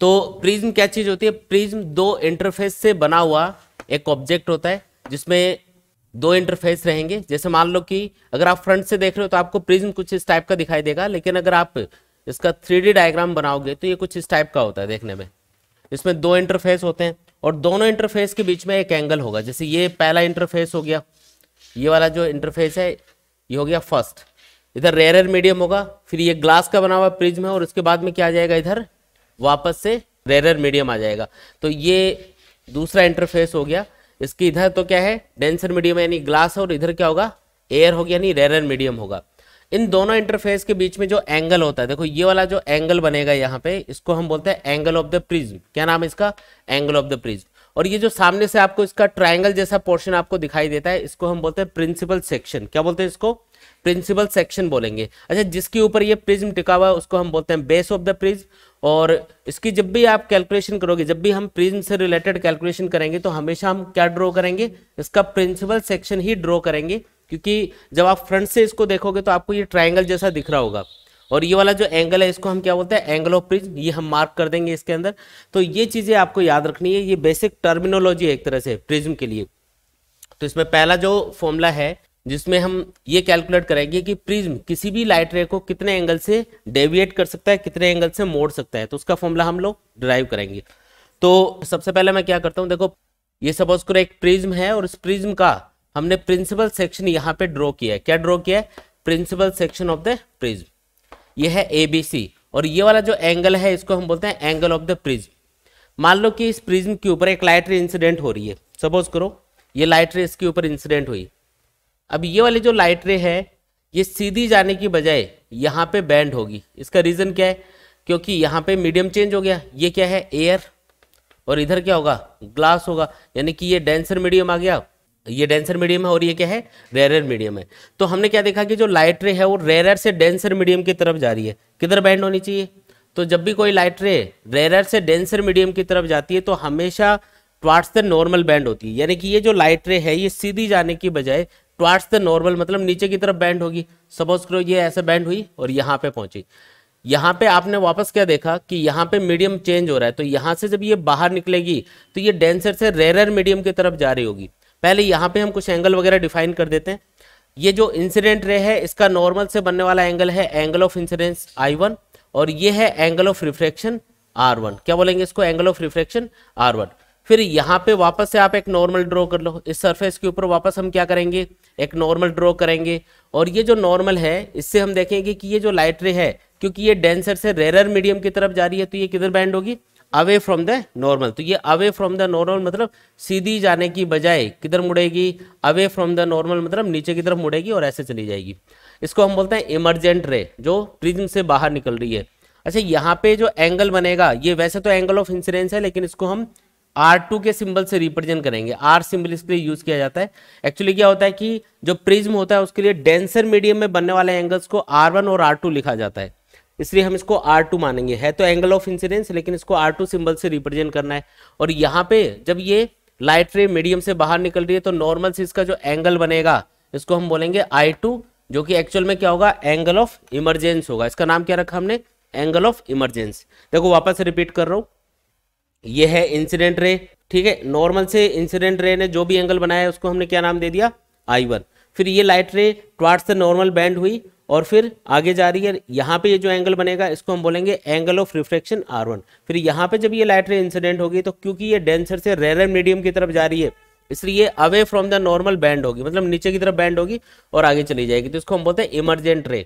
तो प्रिज्म क्या चीज होती है प्रिज्म दो इंटरफेस से बना हुआ एक ऑब्जेक्ट होता है जिसमें दो इंटरफेस रहेंगे जैसे मान लो कि अगर आप फ्रंट से देख रहे हो तो आपको प्रिज्म कुछ इस टाइप का दिखाई देगा लेकिन अगर आप इसका थ्री डायग्राम बनाओगे तो ये कुछ इस टाइप का होता है देखने में इसमें दो इंटरफेस होते हैं और दोनों इंटरफेस के बीच में एक एंगल होगा जैसे ये पहला इंटरफेस हो गया ये वाला जो इंटरफेस है ये हो गया फर्स्ट इधर रेयर मीडियम होगा फिर ये ग्लास का बना हुआ प्रिज्म है और उसके बाद में क्या आ जाएगा इधर वापस से रेरर मीडियम आ जाएगा तो ये दूसरा इंटरफेस हो गया इसकी इधर तो क्या है डेंसर मीडियम यानी ग्लास और इधर क्या होगा एयर होगी यानी रेरर मीडियम होगा इन दोनों इंटरफेस के बीच में जो एंगल होता है देखो ये वाला जो एंगल बनेगा यहाँ पे इसको हम बोलते हैं एंगल ऑफ द प्रिज्म क्या नाम है इसका एंगल ऑफ द प्रिज्म और ये जो सामने से आपको इसका ट्राइंगल जैसा पोर्शन आपको दिखाई देता है इसको हम बोलते हैं प्रिंसिपल सेक्शन क्या बोलते हैं इसको प्रिंसिपल सेक्शन बोलेंगे अच्छा जिसके ऊपर ये प्रिज्म टिका हुआ है उसको हम बोलते हैं बेस ऑफ द प्रिज्म और इसकी जब भी आप कैलकुलेशन करोगे जब भी हम प्रिज्म से रिलेटेड कैलकुलेशन करेंगे तो हमेशा हम क्या ड्रॉ करेंगे इसका प्रिंसिपल सेक्शन ही ड्रॉ करेंगे क्योंकि जब आप फ्रंट से इसको देखोगे तो आपको ये ट्राइंगल जैसा दिख रहा होगा और ये वाला जो एंगल है इसको हम क्या बोलते हैं एंगल ऑफ प्रिज्म ये हम मार्क कर देंगे इसके अंदर तो ये चीज़ें आपको याद रखनी है ये बेसिक टर्मिनोलॉजी है एक तरह से प्रिज्म के लिए तो इसमें पहला जो फॉर्मूला है जिसमें हम ये कैलकुलेट करेंगे कि प्रिज्म किसी भी लाइट रे को कितने एंगल से डेविएट कर सकता है कितने एंगल से मोड़ सकता है तो उसका फॉर्मूला हम लोग ड्राइव करेंगे तो सबसे पहले मैं क्या करता हूँ देखो ये सपोज करो एक प्रिज्म है और इस प्रिज्म का हमने प्रिंसिपल सेक्शन यहाँ पे ड्रॉ किया है क्या ड्रॉ किया है principal section of the prism ये है ए बी सी और ये वाला जो एंगल है इसको हम बोलते हैं एंगल ऑफ द प्रिज्म मान लो कि इस प्रिज्म के ऊपर एक लाइट रे इंसिडेंट हो रही है सपोज करो ये लाइट रे इसके ऊपर इंसिडेंट हुई अब ये वाली जो लाइट रे है ये सीधी जाने की बजाय यहाँ पे बैंड होगी इसका रीज़न क्या है क्योंकि यहाँ पे मीडियम चेंज हो गया ये क्या है एयर और इधर क्या होगा ग्लास होगा यानी कि ये डेंसर मीडियम आ गया ये डेंसर मीडियम है और ये क्या है रेरर मीडियम है तो हमने क्या देखा कि जो लाइट रे है वो रेरर से डेंसर मीडियम की तरफ जा रही है किधर बैंड होनी चाहिए तो जब भी कोई लाइट रे रेरर से डेंसर मीडियम की तरफ जाती है तो हमेशा ट्वार्ट्स द नॉर्मल बैंड होती है यानी कि ये जो लाइट रे है ये सीधी जाने की बजाय टुअर्ड्स द नॉर्मल मतलब नीचे की तरफ बैंड होगी सपोज करो ये ऐसे बैंड हुई और यहाँ पे पहुंची यहाँ पे आपने वापस क्या देखा कि यहाँ पे मीडियम चेंज हो रहा है तो यहाँ से जब ये बाहर निकलेगी तो ये डेंसर से रेरर मीडियम की तरफ जा रही होगी पहले यहाँ पे हम कुछ एंगल वगैरह डिफाइन कर देते हैं ये जो इंसिडेंट रे है इसका नॉर्मल से बनने वाला एंगल है angle of incidence i one और ये है angle of refraction r one क्या बोलेंगे इसको angle of reflection r one फिर यहाँ पे वापस से आप एक नॉर्मल ड्रॉ कर लो इस सरफेस के ऊपर वापस हम क्या करेंगे एक नॉर्मल ड्रॉ करेंगे और ये जो नॉर्मल है इससे हम देखेंगे कि ये जो लाइट रे है क्योंकि ये डेंसर से रेरर मीडियम की तरफ जा रही है तो ये किधर बैंड होगी अवे फ्रॉम द नॉर्मल तो ये अवे फ्रॉम द नॉर्मल मतलब सीधी जाने की बजाय किधर मुड़ेगी अवे फ्रॉम द नॉर्मल मतलब नीचे की तरफ मुड़ेगी और ऐसे चली जाएगी इसको हम बोलते हैं इमरजेंट रे जो प्रिज्म से बाहर निकल रही है अच्छा यहाँ पे जो एंगल बनेगा ये वैसे तो एंगल ऑफ इंसिडेंस है लेकिन इसको हम आर टू के सिंबल से रिप्रेजेंट करेंगे आर सिंबल इसके लिए यूज किया जाता है एक्चुअली क्या होता है कि जो प्रिज्म होता है उसके लिए डेंसर मीडियम में बनने वाले एंगल्स को आर वन और आर टू लिखा जाता है इसलिए हम इसको आर टू मानेंगे है तो एंगल ऑफ इंसिडेंस लेकिन इसको आर टू सिंबल से रिप्रेजेंट करना है और यहाँ पे जब ये लाइट रे मीडियम से बाहर निकल रही है तो नॉर्मल से इसका जो एंगल बनेगा इसको हम बोलेंगे आई टू जो कि एक्चुअल में क्या होगा एंगल ऑफ इमरजेंस होगा इसका नाम क्या रखा हमने एंगल ऑफ इमरजेंस देखो वापस रिपीट कर रहा हूँ ये है इंसिडेंट रे ठीक है नॉर्मल से इंसिडेंट रे ने जो भी एंगल बनाया उसको हमने क्या नाम दे दिया आई वन फिर ये लाइट रे ट्वार्ट से नॉर्मल बैंड हुई और फिर आगे जा रही है यहाँ पे ये जो एंगल बनेगा इसको हम बोलेंगे angle of reflection r one फिर यहाँ पे जब ये लाइट रे इंसिडेंट होगी तो क्योंकि ये डेंसर से रेर मीडियम की तरफ जा रही है इसलिए away from the normal bend होगी मतलब नीचे की तरफ बैंड होगी और आगे चली जाएगी तो इसको हम बोलते हैं इमरजेंट रे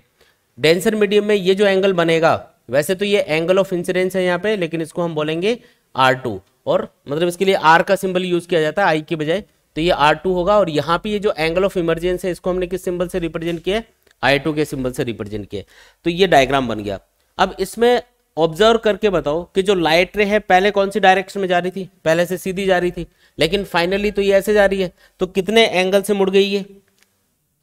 डेंसर मीडियम में ये जो एंगल बनेगा वैसे तो ये एंगल ऑफ इंसिडेंस है यहाँ पे लेकिन इसको हम बोलेंगे आर टू और मतलब इसके लिए आर का सिंबल यूज किया जाता है आई के बजाय तो ये आर टू होगा और यहाँ पे ये जो एंगल ऑफ इमरजेंस है इसको हमने किस सिंबल से रिप्रेजेंट किया आई टू के सिंबल से रिप्रेजेंट किया तो ये डायग्राम बन गया अब इसमें ऑब्जर्व करके बताओ कि जो लाइट रे है पहले कौन सी डायरेक्शन में जा रही थी पहले से सीधी जा रही थी लेकिन फाइनली तो ये ऐसे जा रही है तो कितने एंगल से मुड़ गई ये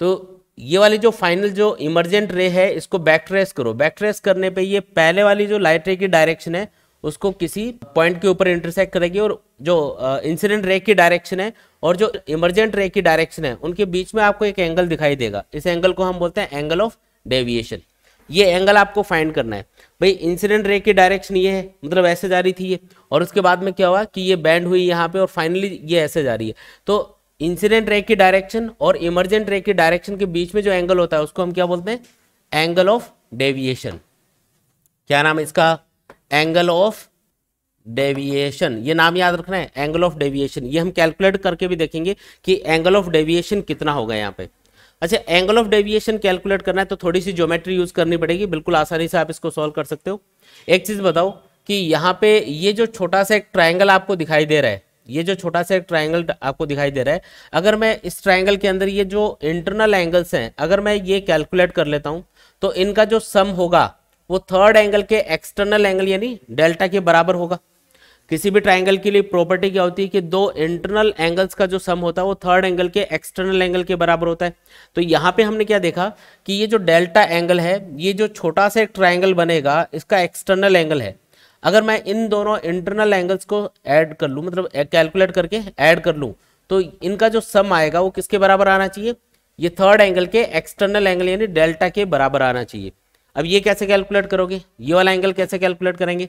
तो ये वाली जो फाइनल जो इमरजेंट रे है इसको बैक ट्रेस करो बैक ट्रेस करने पे ये पहले वाली जो लाइट रे की डायरेक्शन है उसको किसी पॉइंट के ऊपर इंटरसेक्ट करेगी और जो इंसिडेंट रे की डायरेक्शन है और जो इमरजेंट रे की डायरेक्शन है उनके बीच में आपको एक एंगल दिखाई देगा इस एंगल को हम बोलते हैं एंगल ऑफ डेविएशन ये एंगल आपको फाइंड करना है भाई इंसिडेंट रे की डायरेक्शन ये है मतलब ऐसे जा रही थी ये और उसके बाद में क्या हुआ कि ये बैंड हुई यहाँ पे और फाइनली ये ऐसे जा रही है तो इंसिडेंट रे की डायरेक्शन और इमरजेंट रे की डायरेक्शन के बीच में जो एंगल होता है उसको हम क्या बोलते हैं एंगल ऑफ डेविएशन क्या नाम है इसका एंगल ऑफ डेविएशन ये नाम याद रखना है एंगल ऑफ डेविएशन ये हम कैलकुलेट करके भी देखेंगे कि एंगल ऑफ डेविएशन कितना होगा यहाँ पे अच्छा एंगल ऑफ डेविएशन कैलकुलेट करना है तो थोड़ी सी ज्योमेट्री यूज करनी पड़ेगी बिल्कुल आसानी से आप इसको सॉल्व कर सकते हो एक चीज बताओ कि यहाँ पे ये जो छोटा सा एक ट्राइंगल आपको दिखाई दे रहा है ये जो छोटा सा एक ट्राइंगल आपको दिखाई दे रहा है अगर मैं इस ट्राइंगल के अंदर ये जो इंटरनल एंगल्स हैं अगर मैं ये कैलकुलेट कर लेता हूँ तो इनका जो सम होगा वो थर्ड एंगल के एक्सटर्नल एंगल यानी डेल्टा के बराबर होगा किसी भी ट्राइंगल के लिए प्रॉपर्टी क्या होती है कि दो इंटरनल एंगल्स का जो सम होता है वो थर्ड एंगल के एक्सटर्नल एंगल के बराबर होता है तो यहाँ पे हमने क्या देखा कि ये जो डेल्टा एंगल है ये जो छोटा सा एक ट्राइंगल बनेगा इसका एक्सटर्नल एंगल है अगर मैं इन दोनों इंटरनल एंगल्स को ऐड कर लूँ मतलब कैलकुलेट करके ऐड कर लूँ तो इनका जो सम आएगा वो किसके बराबर आना चाहिए ये थर्ड एंगल के एक्सटर्नल एंगल यानी डेल्टा के बराबर आना चाहिए अब ये कैसे कैलकुलेट करोगे ये वाला एंगल कैसे कैलकुलेट करेंगे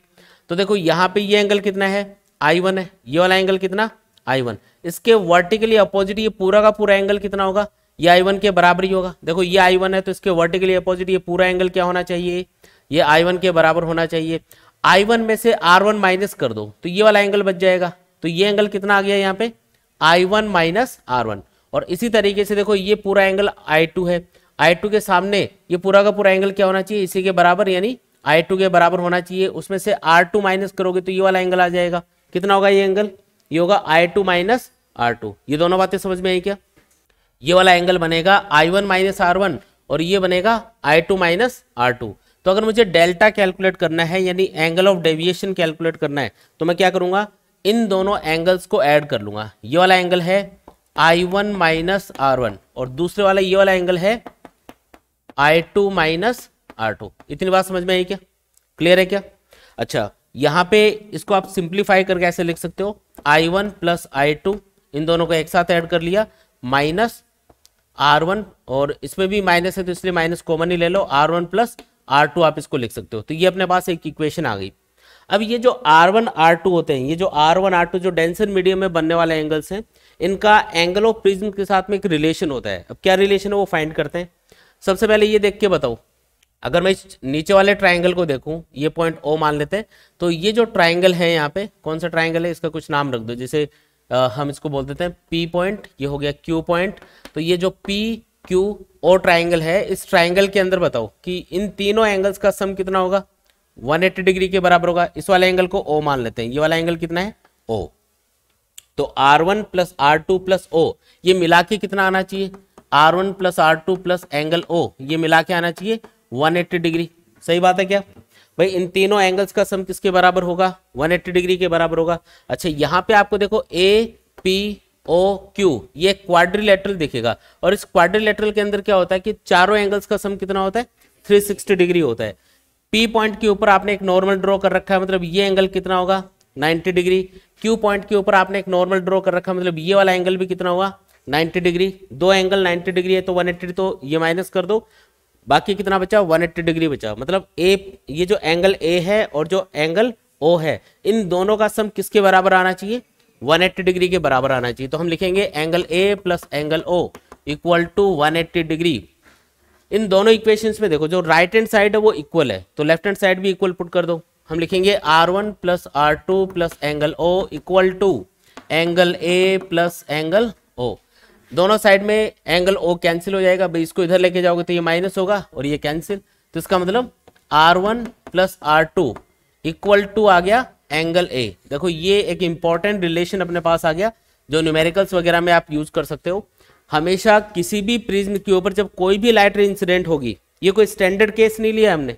तो देखो यहाँ पे ये एंगल कितना है आई वन है ये वाला एंगल कितना आई वन इसके वर्टिकली अपोजिट ये पूरा का पूरा एंगल कितना होगा ये आई वन के बराबर ही होगा देखो ये आई वन है तो इसके वर्टिकली अपोजिट ये पूरा एंगल क्या होना चाहिए ये आई वन के बराबर होना चाहिए आई वन में से आर वन माइनस कर दो तो ये वाला एंगल बच जाएगा तो ये एंगल कितना आ गया यहाँ पे i one minus r one और इसी तरीके से देखो ये पूरा एंगल आई टू है आई टू के सामने ये पूरा का पूरा एंगल क्या होना चाहिए इसी के बराबर यानी आई टू के बराबर होना चाहिए उसमें से आर टू माइनस करोगे तो ये वाला एंगल आ जाएगा कितना होगा ये एंगल ये होगा i two minus r two ये दोनों बातें समझ में आई क्या ये वाला एंगल बनेगा i one minus r one और ये बनेगा i two minus r two तो अगर मुझे डेल्टा कैलकुलेट करना है यानी एंगल ऑफ डेविएशन कैलकुलेट करना है तो मैं क्या करूंगा इन दोनों एंगल्स को ऐड कर लूंगा ये वाला एंगल है i one minus r one और दूसरे वाला ये वाला एंगल है i two minus r two इतनी बात समझ में आई क्या क्लियर है क्या अच्छा यहां पे इसको आप सिंप्लीफाई करके ऐसे लिख सकते हो i one plus i two इन दोनों को एक साथ ऐड कर लिया माइनस आर वन और इसमें भी माइनस है तो इसलिए माइनस कॉमन ही ले लो r one plus are two आप इसको लिख सकते हो तो ये अपने पास एक इक्वेशन आ गई अब ये जो आर वन आर टू होते हैं ये जो आर वन आर टू जो डेंसर मीडियम में बनने वाले एंगल्स हैं इनका एंगल ऑफ प्रिज्म के साथ में एक रिलेशन होता है अब क्या रिलेशन है वो फाइंड करते हैं सबसे पहले ये देख के बताओ अगर मैं नीचे वाले ट्राइंगल को देखूं ये पॉइंट ओ मान लेते हैं तो ये जो ट्राइंगल है यहाँ पे कौन सा ट्राइंगल है इसका कुछ नाम रख दो जैसे हम इसको बोल देते हैं पी पॉइंट ये हो गया क्यू पॉइंट तो ये जो पी क्यू ओ ट्राइंगल है इस ट्राइंगल के अंदर बताओ कि इन तीनों एंगल्स का सम कितना होगा 180 डिग्री के बराबर होगा इस वाले एंगल को ओ मान लेते हैं ये वाला एंगल कितना है ओ तो r one plus are two plus O ये मिला के कितना आना चाहिए r one plus are two plus angle O ये मिला के आना चाहिए 180 डिग्री सही बात है क्या भाई इन तीनों एंगल्स का सम किसके बराबर होगा 180 डिग्री के बराबर होगा अच्छा यहाँ पे आपको देखो ए पी ओ क्यू ये क्वाड्रिलेटरल दिखेगा और इस क्वाड्रिलेटरल के अंदर क्या होता है कि चारों एंगल्स का सम कितना होता है सिक्सटी डिग्री होता है पी पॉइंट के ऊपर आपने एक नॉर्मल ड्रॉ कर रखा है मतलब ये एंगल कितना होगा 90 डिग्री क्यू पॉइंट के ऊपर आपने एक नॉर्मल ड्रॉ कर रखा है मतलब ये वाला एंगल भी कितना होगा 90 डिग्री दो एंगल 90 डिग्री है तो 180 तो ये माइनस कर दो बाकी कितना बचा 180 डिग्री बचा मतलब ए ये जो एंगल ए है और जो एंगल ओ है इन दोनों का सम किसके बराबर आना चाहिए 180 डिग्री के बराबर आना चाहिए तो हम लिखेंगे angle A plus angle O equal to 180 degree इन दोनों इक्वेशंस में देखो जो राइट हैंड साइड है वो इक्वल है तो लेफ्ट हैंड साइड भी इक्वल पुट कर दो हम लिखेंगे r one plus are two plus angle O equal to angle A plus angle O दोनों साइड में एंगल ओ कैंसिल हो जाएगा भाई इसको इधर लेके जाओगे तो ये माइनस होगा और ये कैंसिल तो इसका मतलब r one plus are two equal to आ गया एंगल ए देखो ये एक इंपॉर्टेंट रिलेशन अपने पास आ गया जो न्यूमेरिकल्स वगैरह में आप यूज कर सकते हो हमेशा किसी भी प्रिज्म के ऊपर जब कोई भी लाइट इंसिडेंट होगी ये कोई स्टैंडर्ड केस नहीं लिया हमने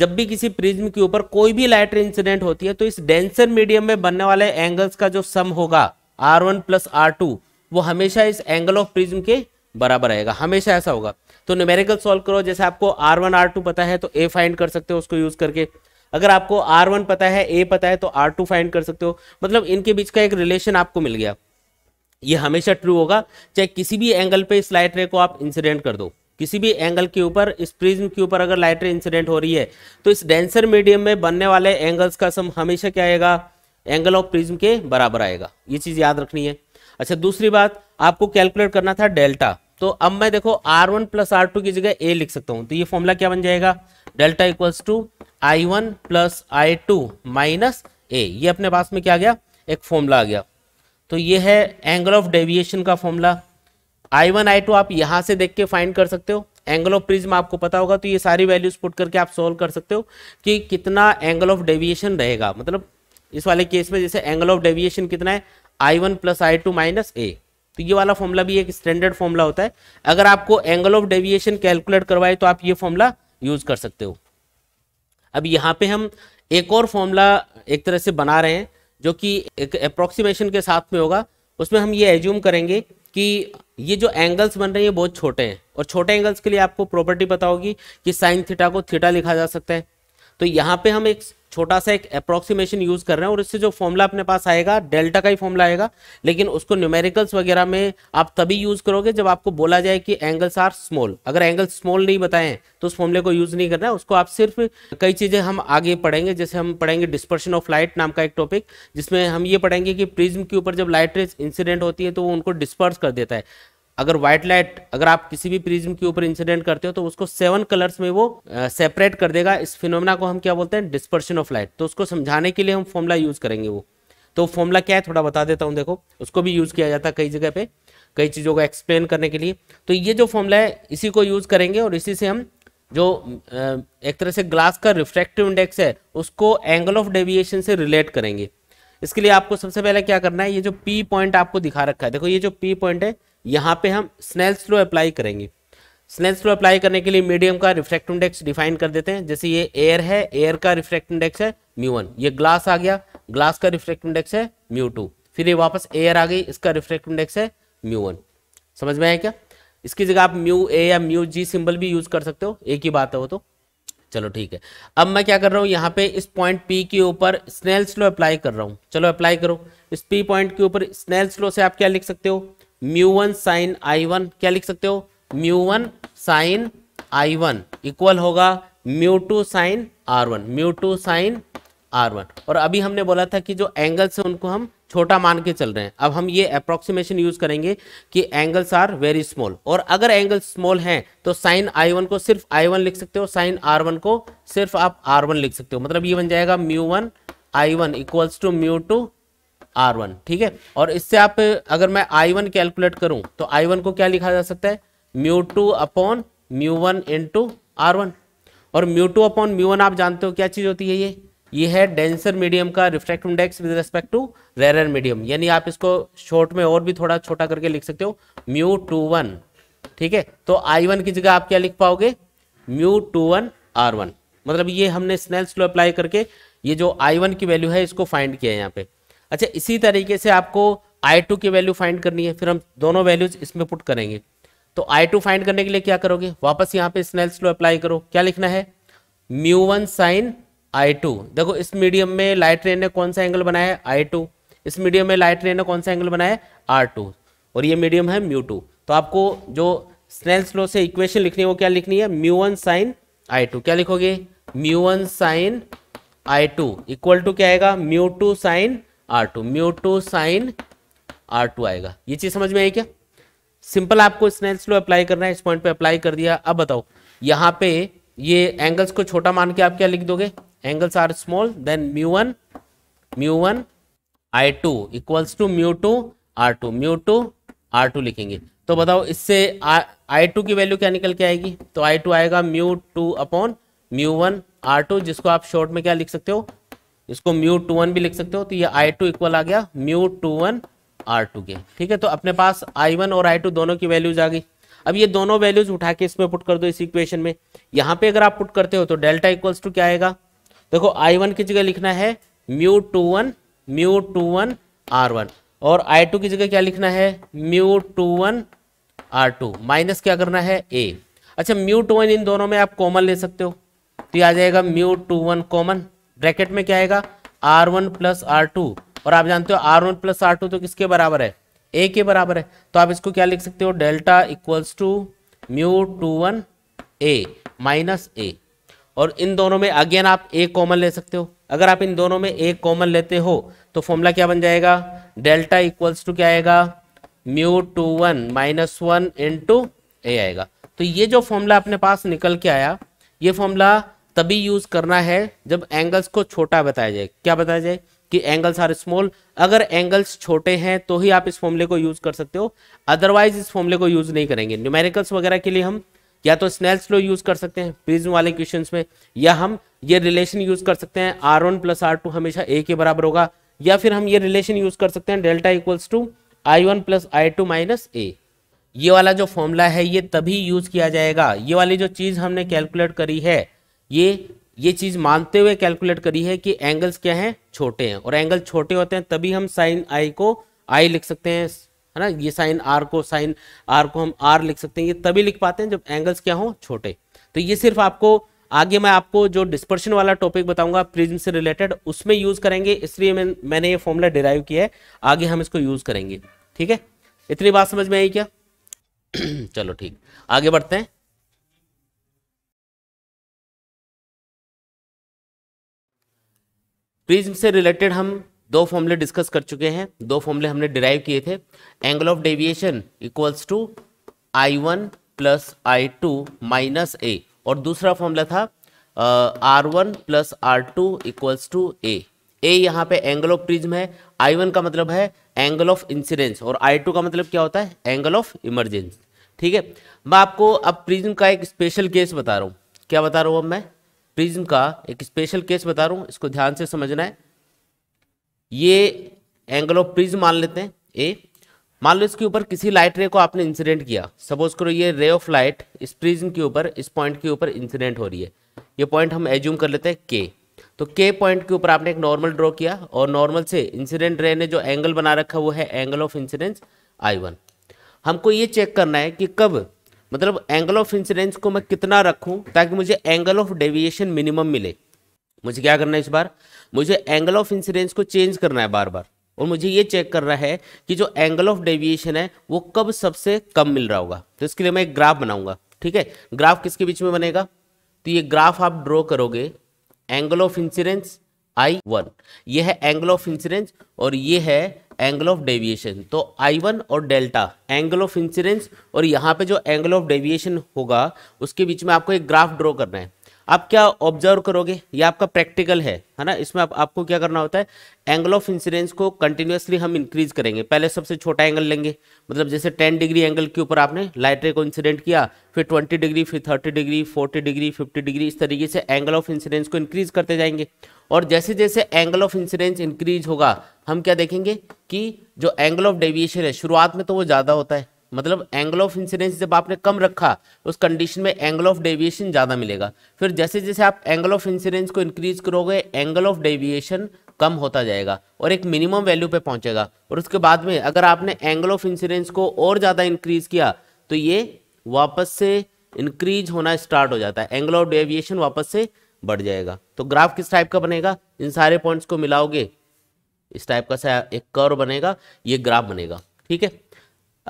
जब भी किसी प्रिज्म के ऊपर कोई भी लाइट इंसिडेंट होती है तो इस डेंसर मीडियम में बनने वाले एंगल्स का जो सम होगा r one plus are two वो हमेशा इस एंगल ऑफ प्रिज्म के बराबर आएगा हमेशा ऐसा होगा तो न्यूमेरिकल सॉल्व करो जैसे आपको आर वन आर टू पता है तो ए फाइंड कर सकते हो उसको यूज करके अगर आपको आर वन पता है ए पता है तो आर टू फाइंड कर सकते हो मतलब इनके बीच का एक रिलेशन आपको मिल गया ये हमेशा ट्रू होगा चाहे किसी भी एंगल पे इस लाइट रे को आप इंसिडेंट कर दो किसी भी एंगल के ऊपर इस प्रिज्म के ऊपर अगर लाइट रे इंसिडेंट हो रही है तो इस डेंसर मीडियम में बनने वाले एंगल्स का सम हमेशा क्या आएगा एंगल ऑफ प्रिज्म के बराबर आएगा ये चीज़ याद रखनी है अच्छा दूसरी बात आपको कैलकुलेट करना था डेल्टा तो अब मैं देखो r one plus are two की जगह ए लिख सकता हूँ तो ये फॉर्मूला क्या बन जाएगा delta equals to i one plus i two minus A ये अपने पास में क्या गया एक फॉर्मूला आ गया तो ये है एंगल ऑफ डेविएशन का formula i one i two आप यहाँ से देख के फाइंड कर सकते हो एंगल ऑफ प्रिज्म आपको पता होगा तो ये सारी वैल्यूज पुट करके आप सोल्व कर सकते हो कि कितना एंगल ऑफ डेविएशन रहेगा मतलब इस वाले केस में जैसे एंगल ऑफ डेविएशन कितना है i one plus i two minus A तो ये वाला फॉर्मूला भी एक स्टैंडर्ड फॉर्मूला होता है अगर आपको एंगल ऑफ डेविएशन कैलकुलेट करवाए तो आप ये फॉर्मूला यूज कर सकते हो अब यहाँ पे हम एक और फॉर्मूला एक तरह से बना रहे हैं जो कि एक अप्रोक्सीमेशन के साथ में होगा उसमें हम ये एज्यूम करेंगे कि ये जो एंगल्स बन रहे हैं ये बहुत छोटे हैं और छोटे एंगल्स के लिए आपको प्रॉपर्टी पता होगी कि साइन थीटा को थीटा लिखा जा सकता है तो यहाँ पे हम एक छोटा सा एक अप्रोक्सीमेशन यूज कर रहे हैं और इससे जो फॉर्मूला अपने पास आएगा डेल्टा का ही फॉर्मूला आएगा लेकिन उसको न्यूमेरिकल्स वगैरह में आप तभी यूज करोगे जब आपको बोला जाए कि एंगल्स आर स्मॉल अगर एंगल्स स्मॉल नहीं बताए तो उस फॉर्मूले को यूज नहीं करना है उसको आप सिर्फ कई चीजें हम आगे पढ़ेंगे जैसे हम पढ़ेंगे डिस्पर्शन ऑफ लाइट नाम का एक टॉपिक जिसमें हम ये पढ़ेंगे कि प्रिज्म के ऊपर जब लाइट रेज इंसिडेंट होती है तो वो उनको डिस्पर्स कर देता है अगर व्हाइट लाइट अगर आप किसी भी प्रिज्म के ऊपर इंसिडेंट करते हो तो उसको सेवन कलर्स में वो सेपरेट कर देगा इस फिनोमिना को हम क्या बोलते हैं डिस्पर्शन ऑफ लाइट तो उसको समझाने के लिए हम फॉर्मूला यूज करेंगे वो तो फॉर्मूला क्या है थोड़ा बता देता हूँ देखो उसको भी यूज किया जाता है कई जगह पे कई चीज़ों को एक्सप्लेन करने के लिए तो ये जो फॉर्मूला है इसी को यूज करेंगे और इसी से हम जो एक तरह से ग्लास का रिफ्रैक्टिव इंडेक्स है उसको एंगल ऑफ डेविएशन से रिलेट करेंगे इसके लिए आपको सबसे पहले क्या करना है ये जो पी पॉइंट आपको दिखा रखा है देखो ये जो पी पॉइंट है यहाँ पे हम स्नेल्स लो अप्लाई करेंगे स्नेल्स फ्लो अप्लाई करने के लिए मीडियम का रिफ्रैक्ट इंडेक्स डिफाइन कर देते हैं जैसे ये एयर है एयर का रिफ्रैक्ट इंडेक्स है म्यू वन ये ग्लास आ गया ग्लास का रिफ्रैक्ट इंडेक्स है म्यू टू फिर ये वापस एयर आ गई इसका रिफ्रैक्ट इंडेक्स है म्यू वन समझ में आया क्या इसकी जगह आप म्यू ए या म्यू जी सिंबल भी यूज कर सकते हो एक ही बात है वो तो चलो ठीक है अब मैं क्या कर रहा हूँ यहाँ पे इस पॉइंट पी के ऊपर स्नेल्स स्लो अप्लाई कर रहा हूँ चलो अप्लाई करो इस पी पॉइंट के ऊपर स्नेल्स स्लो से आप क्या लिख सकते हो mu one sine i one क्या लिख सकते हो mu one sine i one equal होगा mu two sine r one mu two sine r one और अभी हमने बोला था कि जो एंगल्स हैं उनको हम छोटा मान के चल रहे हैं अब हम ये अप्रोक्सीमेशन यूज करेंगे कि एंगल्स आर वेरी स्मॉल और अगर एंगल स्मॉल हैं तो साइन आई वन को सिर्फ आई वन लिख सकते हो साइन आर वन को सिर्फ आप आर वन लिख सकते हो मतलब ये बन जाएगा mu one i one equals to mu two r one ठीक है और इससे आप अगर मैं आई वन कैलकुलेट करूं तो आई वन को क्या लिखा जा सकता है mu two upon mu one into r one और mu two upon mu one आप जानते हो क्या चीज़ होती है ये ये है डेंसर मीडियम का refractive index with respect to rarer medium यानी आप इसको शॉर्ट में और भी थोड़ा छोटा करके लिख सकते हो म्यू टू वन ठीक है तो आई वन की जगह आप क्या लिख पाओगे mu two one r one मतलब ये हमने स्नेल्स लॉ अप्लाई करके ये जो आई वन की वैल्यू है इसको फाइंड किया है यहाँ पे अच्छा इसी तरीके से आपको आई टू की वैल्यू फाइंड करनी है फिर हम दोनों वैल्यूज इसमें पुट करेंगे तो आई टू फाइंड करने के लिए क्या करोगे वापस यहाँ पे स्नेल स्लो अप्लाई करो क्या लिखना है mu one sine i two देखो इस मीडियम में लाइट रे ने कौन सा एंगल बनाया है आई टू इस मीडियम में लाइट रे ने कौन सा एंगल बनाया है आर टू और ये मीडियम है म्यू टू तो आपको जो स्नेल स्लो से इक्वेशन लिखनी है वो क्या लिखनी है mu one sine i two क्या लिखोगे mu one sine i two equal to क्या आएगा mu two sine r two mu two sine r two आएगा ये चीज समझ में आई क्या सिंपल आपको स्नेल्स लो अप्लाई करना है इस पॉइंट पे अप्लाई कर दिया अब बताओ यहाँ पे ये एंगल्स को छोटा मान के आप क्या लिख दोगे angles are small then mu one mu one i two equals to mu two r two mu two r two लिखेंगे तो बताओ इससे आई टू की वैल्यू क्या निकल के आएगी तो आई टू आएगा mu two upon mu one r two जिसको आप शॉर्ट में क्या लिख सकते हो इसको म्यू टू वन भी लिख सकते हो तो ये आई टू इक्वल आ गया mu two one r two के ठीक है तो अपने पास आई वन और आई टू दोनों की वैल्यूज आ गई अब ये दोनों वैल्यूज उठा के इसमें पुट कर दो इस इक्वेशन में यहाँ पे अगर आप पुट करते हो तो डेल्टा इक्वल्स टू क्या आएगा देखो आई वन की जगह लिखना है mu two one mu two one r one और आई टू की जगह क्या लिखना है mu two one r two minus क्या करना है ए अच्छा म्यू टू वन इन दोनों में आप कॉमन ले सकते हो तो ये आ जाएगा mu two one common bracket में क्या आएगा r one plus are two और आप जानते हो r one plus are two तो किसके बराबर है ए के बराबर है तो आप इसको क्या लिख सकते हो delta equals to mu two one A minus A और इन दोनों में अगेन आप ए कॉमन ले सकते हो अगर आप इन दोनों में ए कॉमन लेते हो तो फॉर्मूला क्या बन जाएगा डेल्टा इक्वल्स टू क्या आएगा mu two one minus one to A आएगा तो ये जो फॉर्मूला अपने पास निकल के आया ये फॉर्मूला तभी यूज करना है जब एंगल्स को छोटा बताया जाए क्या बताया जाए कि एंगल्स आर स्मॉल अगर एंगल्स छोटे हैं तो ही आप इस फॉर्मूले को यूज कर सकते हो अदरवाइज इस फॉर्मूले को यूज नहीं करेंगे न्यूमेरिकल्स वगैरह के लिए हम या तो स्नेल्स लो यूज कर सकते हैं प्रिज्म वाले क्वेश्चन में या हम ये रिलेशन यूज कर सकते हैं r one plus are two हमेशा ए के बराबर होगा या फिर हम ये रिलेशन यूज कर सकते हैं delta equals to i one plus i two minus A ये वाला जो फॉर्मूला है ये तभी यूज किया जाएगा ये वाली जो चीज हमने कैलकुलेट करी है ये ये चीज़ मानते हुए कैलकुलेट करी है कि एंगल्स क्या हैं छोटे हैं और एंगल छोटे होते हैं तभी हम साइन आई को आई लिख सकते हैं है ना ये साइन आर को साइन आर को हम आर लिख सकते हैं ये तभी लिख पाते हैं जब एंगल्स क्या हों छोटे तो ये सिर्फ आपको आगे मैं आपको जो डिस्पर्शन वाला टॉपिक बताऊंगा प्रिज्म से रिलेटेड उसमें यूज़ करेंगे इसलिए मैं, मैंने ये फॉर्मूला डिराइव किया है आगे हम इसको यूज़ करेंगे ठीक है इतनी बात समझ में आई क्या चलो ठीक आगे बढ़ते हैं प्रिज्म से रिलेटेड हम दो फॉर्मूले डिस्कस कर चुके हैं दो फॉर्मूले हमने डिराइव किए थे angle of deviation equals to i one plus i two minus A और दूसरा फॉर्मूला था r one plus are two equals to A A यहाँ पे एंगल ऑफ प्रिज्म है आई वन का मतलब है एंगल ऑफ इंसिडेंस और आई टू का मतलब क्या होता है एंगल ऑफ इमरजेंस ठीक है मैं आपको अब प्रिज्म का एक स्पेशल केस बता रहा हूँ क्या बता रहा हूँ अब मैं प्रिज्म का एक स्पेशल केस बता रहा हूँ इसको ध्यान से समझना है ये एंगल ऑफ प्रिज्म मान लेते हैं ए मान लो इसके ऊपर किसी लाइट रे को आपने इंसिडेंट किया सपोज करो ये रे ऑफ लाइट इस प्रिज्म के ऊपर इस पॉइंट के ऊपर इंसिडेंट हो रही है ये पॉइंट हम एज्यूम कर लेते हैं के तो के पॉइंट के ऊपर आपने एक नॉर्मल ड्रॉ किया और नॉर्मल से इंसिडेंट रे ने जो एंगल बना रखा वो है angle of incidence i one हमको ये चेक करना है कि कब मतलब एंगल ऑफ इंसिडेंस को मैं कितना रखूं ताकि मुझे एंगल ऑफ डेविएशन मिनिमम मिले मुझे क्या करना है इस बार मुझे एंगल ऑफ इंसिडेंस को चेंज करना है बार बार और मुझे ये चेक करना है कि जो एंगल ऑफ डेविएशन है वो कब सबसे कम मिल रहा होगा तो इसके लिए मैं एक ग्राफ बनाऊंगा ठीक है ग्राफ किसके बीच में बनेगा तो ये ग्राफ आप ड्रॉ करोगे angle of incidence i one ये है एंगल ऑफ इंसिडेंस और ये है एंगल ऑफ डेविएशन तो आई वन और डेल्टा एंगल ऑफ इंसिडेंस और यहाँ पे जो एंगल ऑफ डेविएशन होगा उसके बीच में आपको एक ग्राफ ड्रॉ करना है आप क्या ऑब्जर्व करोगे ये आपका प्रैक्टिकल है है ना इसमें आप, आपको क्या करना होता है एंगल ऑफ इंसिडेंस को कंटिन्यूसली हम इंक्रीज करेंगे पहले सबसे छोटा एंगल लेंगे मतलब जैसे 10 डिग्री एंगल के ऊपर आपने लाइट रे को इंसिडेंट किया फिर 20 डिग्री फिर 30 डिग्री 40 डिग्री 50 डिग्री इस तरीके से एंगल ऑफ इंसिडेंस को इंक्रीज करते जाएंगे और जैसे जैसे एंगल ऑफ इंसिडेंस इंक्रीज होगा हम क्या देखेंगे कि जो एंगल ऑफ डेविएशन है शुरुआत में तो वो ज़्यादा होता है मतलब एंगल ऑफ इंसिडेंस जब आपने कम रखा उस कंडीशन में एंगल ऑफ डेविएशन ज़्यादा मिलेगा फिर जैसे जैसे आप एंगल ऑफ इंसिडेंस को इंक्रीज करोगे एंगल ऑफ डेविएशन कम होता जाएगा और एक मिनिमम वैल्यू पे पहुंचेगा और उसके बाद में अगर आपने एंगल ऑफ इंसिडेंस को और ज़्यादा इंक्रीज किया तो ये वापस से इंक्रीज होना स्टार्ट हो जाता है एंगल ऑफ डेविएशन वापस से बढ़ जाएगा तो ग्राफ किस टाइप का बनेगा इन सारे पॉइंट्स को मिलाओगे इस टाइप का सा एक कर्व बनेगा ये ग्राफ बनेगा ठीक है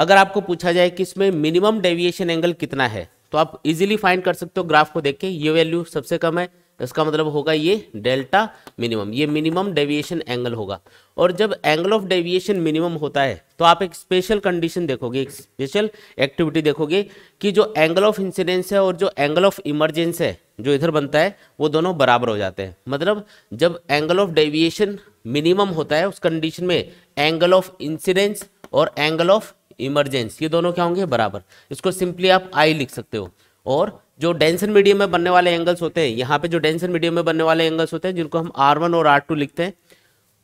अगर आपको पूछा जाए कि इसमें मिनिमम डेविएशन एंगल कितना है तो आप इजीली फाइंड कर सकते हो ग्राफ को देख के ये वैल्यू सबसे कम है तो इसका मतलब होगा ये डेल्टा मिनिमम ये मिनिमम डेविएशन एंगल होगा और जब एंगल ऑफ डेविएशन मिनिमम होता है तो आप एक स्पेशल कंडीशन देखोगे एक स्पेशल एक्टिविटी देखोगे कि जो एंगल ऑफ इंसिडेंस है और जो एंगल ऑफ इमरजेंस है जो इधर बनता है वो दोनों बराबर हो जाते हैं मतलब जब एंगल ऑफ डेविएशन मिनिमम होता है उस कंडीशन में एंगल ऑफ इंसिडेंस और एंगल ऑफ इमरजेंस ये दोनों क्या होंगे बराबर इसको सिंपली आप आई लिख सकते हो और जो डेंसन मीडियम में बनने वाले एंगल्स होते हैं यहाँ पे जो डेंसन मीडियम में बनने वाले एंगल्स होते हैं जिनको हम आर वन और आर टू लिखते हैं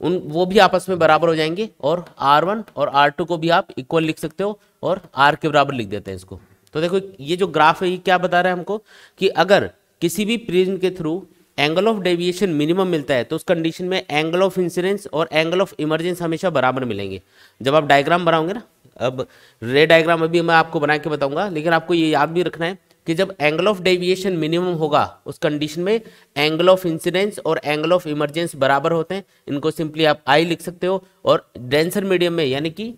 उन वो भी आपस में बराबर हो जाएंगे और आर वन और आर टू को भी आप इक्वल लिख सकते हो और आर के बराबर लिख देते हैं इसको तो देखो ये जो ग्राफ है ये क्या बता रहा है हमको कि अगर किसी भी प्रिज्म के through angle of deviation minimum मिलता है तो उस कंडीशन में एंगल ऑफ इंसिडेंस और एंगल ऑफ इमरजेंस हमेशा बराबर मिलेंगे जब आप डायग्राम बनाओगे ना अब रे डायग्राम अभी मैं आपको बना के बताऊंगा लेकिन आपको ये याद भी रखना है कि जब एंगल ऑफ डेविएशन मिनिमम होगा उस कंडीशन में एंगल ऑफ इंसिडेंस और एंगल ऑफ इमरजेंस बराबर होते हैं इनको सिंपली आप आई लिख सकते हो और डेंसर मीडियम में यानी कि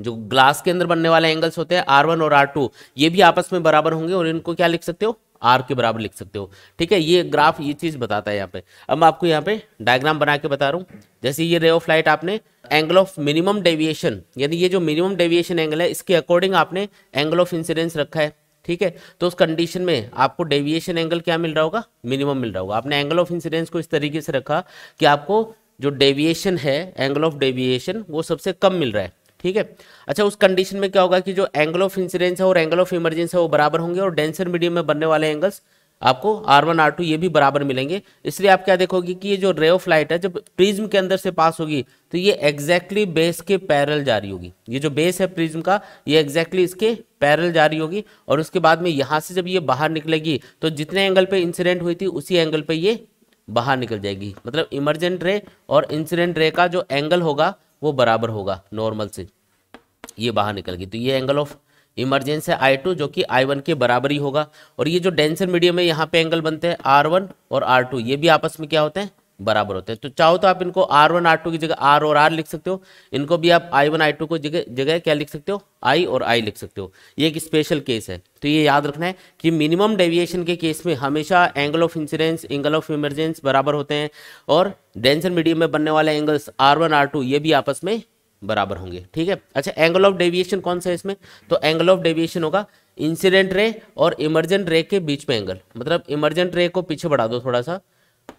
जो ग्लास के अंदर बनने वाले एंगल्स होते हैं आर वन और आर टू ये भी आपस में बराबर होंगे और इनको क्या लिख सकते हो आर के बराबर लिख सकते हो ठीक है ये ग्राफ ये चीज़ बताता है यहाँ पे अब मैं आपको यहाँ पे डायग्राम बना के बता रहा हूँ जैसे ये रे ऑफ लाइट आपने एंगल ऑफ मिनिमम डेविएशन यानी ये जो मिनिमम डेविएशन एंगल है इसके अकॉर्डिंग आपने एंगल ऑफ इंसिडेंस रखा है ठीक है तो उस कंडीशन में आपको डेविएशन एंगल क्या मिल रहा होगा मिनिमम मिल रहा होगा आपने एंगल ऑफ इंसिडेंस को इस तरीके से रखा कि आपको जो डेविएशन है एंगल ऑफ डेविएशन वो सबसे कम मिल रहा है ठीक है अच्छा उस कंडीशन में क्या होगा कि जो एंगल ऑफ इंसिडेंस है और एंगल ऑफ इमरजेंस है वो बराबर होंगे और डेंसर मीडियम में बनने वाले एंगल्स आपको आर वन आर टू ये भी बराबर मिलेंगे इसलिए आप क्या देखोगे कि ये जो रे ऑफ लाइट है जब प्रिज्म के अंदर से पास होगी तो ये एग्जैक्टली exactly बेस के पैरल जा रही होगी ये जो बेस है प्रिज्म का ये एग्जैक्टली exactly इसके पैरल जा रही होगी और उसके बाद में यहाँ से जब ये बाहर निकलेगी तो जितने एंगल पे इंसिडेंट हुई थी उसी एंगल पर ये बाहर निकल जाएगी मतलब इमरजेंट रे और इंसिडेंट रे का जो एंगल होगा वो बराबर होगा नॉर्मल से ये बाहर निकल गई तो ये एंगल ऑफ इमरजेंस है आई टू जो कि आई वन के बराबर ही होगा और ये जो डेंसर मीडियम है यहाँ पे एंगल बनते हैं आर वन और आर टू ये भी आपस में क्या होते हैं बराबर होते हैं तो चाहो तो आप इनको आर वन आर टू की जगह आर और आर लिख सकते हो इनको भी आप आई वन आई टू को जगह जगह क्या लिख सकते हो आई और आई लिख सकते हो ये एक स्पेशल केस है तो ये याद रखना है कि मिनिमम डेविएशन के केस में हमेशा angle of incidence angle of emergence बराबर होते हैं और डेंसर मीडियम में बनने वाले angles r one r two ये भी आपस में बराबर होंगे ठीक है अच्छा एंगल ऑफ डेविएशन कौन सा है इसमें तो एंगल ऑफ डेविएशन होगा इंसिडेंट रे और इमरजेंट रे के बीच में एंगल मतलब इमरजेंट रे को पीछे बढ़ा दो थोड़ा सा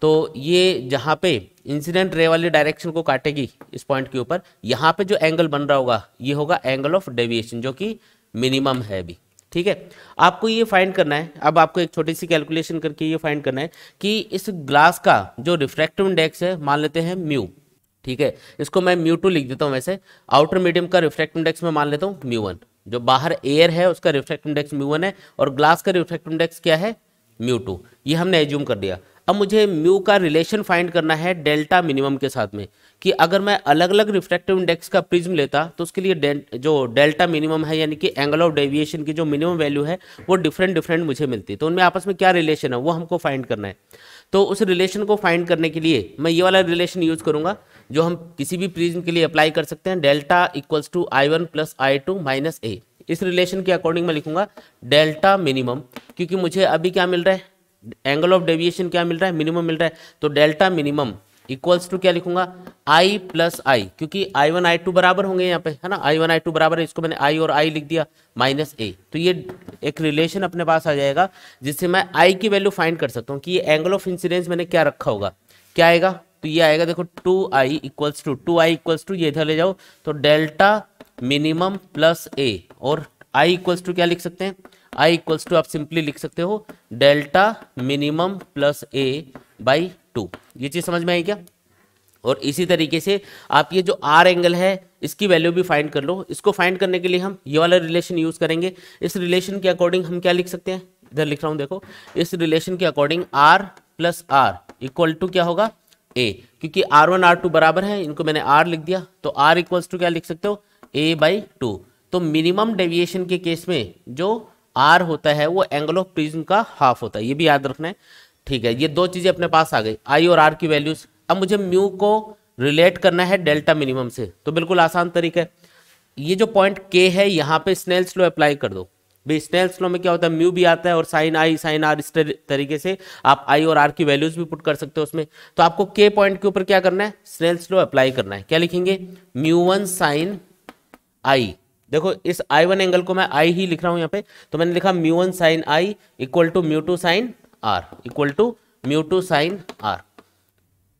तो ये जहाँ पे इंसिडेंट रे वाली डायरेक्शन को काटेगी इस पॉइंट के ऊपर यहाँ पे जो एंगल बन रहा होगा ये होगा एंगल ऑफ डेविएशन जो कि मिनिमम है अभी ठीक है आपको ये फाइंड करना है अब आपको एक छोटी सी कैलकुलेशन करके ये फाइंड करना है कि इस ग्लास का जो रिफ्रैक्टिव इंडेक्स है मान लेते हैं म्यू ठीक है इसको मैं म्यू टू लिख देता हूँ वैसे आउटर मीडियम का रिफ्रैक्टिव इंडेक्स में मान लेता हूँ म्यू वन जो बाहर एयर है उसका रिफ्रैक्टिव इंडेक्स म्यू वन है और ग्लास का रिफ्रैक्टिव इंडेक्स क्या है म्यू टू ये हमने एज्यूम कर दिया अब मुझे म्यू का रिलेशन फाइंड करना है डेल्टा मिनिमम के साथ में कि अगर मैं अलग अलग रिफ्रैक्टिव इंडेक्स का प्रिज्म लेता तो उसके लिए डे, जो डेल्टा मिनिमम है यानी कि एंगल ऑफ डेविएशन की जो मिनिमम वैल्यू है वो डिफरेंट डिफरेंट मुझे मिलती तो उनमें आपस में क्या रिलेशन है वो हमको फाइंड करना है तो उस रिलेशन को फाइंड करने के लिए मैं ये वाला रिलेशन यूज़ करूँगा जो हम किसी भी प्रिज्म के लिए अप्लाई कर सकते हैं delta equals to i one plus i two minus A इस रिलेशन के अकॉर्डिंग मैं लिखूंगा डेल्टा मिनिमम क्योंकि मुझे अभी क्या मिल रहा है एंगल ऑफ डेविएशन क्या मिल रहा है मिनिमम मिल रहा है तो डेल्टा मिनिमम इक्वल्स टू क्या लिखूंगा आई प्लस आई क्योंकि आई वन आई टू बराबर होंगे यहाँ पे है ना आई वन आई टू बराबर है इसको मैंने आई और आई लिख दिया माइनस ए तो ये एक रिलेशन अपने पास आ जाएगा जिससे मैं आई की वैल्यू फाइंड कर सकता हूँ कि ये एंगल ऑफ इंसिडेंस मैंने क्या रखा होगा क्या आएगा तो ये आएगा देखो two i equals to two i equals to ये इधर ले जाओ तो डेल्टा मिनिमम प्लस ए और आई इक्वल्स टू क्या लिख सकते हैं आई इक्वल्स टू आप सिंपली लिख सकते हो delta minimum plus A by two ये चीज समझ में आई क्या और इसी तरीके से आप ये जो आर एंगल है इसकी वैल्यू भी फाइंड कर लो इसको फाइंड करने के लिए हम ये वाला रिलेशन यूज करेंगे इस रिलेशन के अकॉर्डिंग हम क्या लिख सकते हैं इधर लिख रहा हूं देखो इस रिलेशन के according r plus are equal to क्या होगा ए क्योंकि आर वन आर टू बराबर है इनको मैंने आर लिख दिया तो आर इक्वल्स टू क्या लिख सकते हो ए बाई टू तो मिनिमम डेविएशन के केस में जो आर होता है वो एंगल ऑफ प्रिज्म का हाफ होता है ये भी याद रखना है ठीक है ये दो चीज़ें अपने पास आ गई आई और आर की वैल्यूज अब मुझे म्यू को रिलेट करना है डेल्टा मिनिमम से तो बिल्कुल आसान तरीका है ये जो पॉइंट के है यहाँ पे स्नेल स्लो अप्लाई कर दो भाई स्नेल स्लो में क्या होता है म्यू भी आता है और साइन आई साइन आर इस तरीके से आप आई और आर की वैल्यूज भी पुट कर सकते हो उसमें तो आपको के पॉइंट के ऊपर क्या करना है स्नेल स्लो अप्लाई करना है क्या लिखेंगे म्यू वन साइन आई देखो इस आई वन एंगल को मैं आई ही लिख रहा हूं यहाँ पे तो मैंने लिखा mu one sine I equal to mu two sine are equal to mu two sine r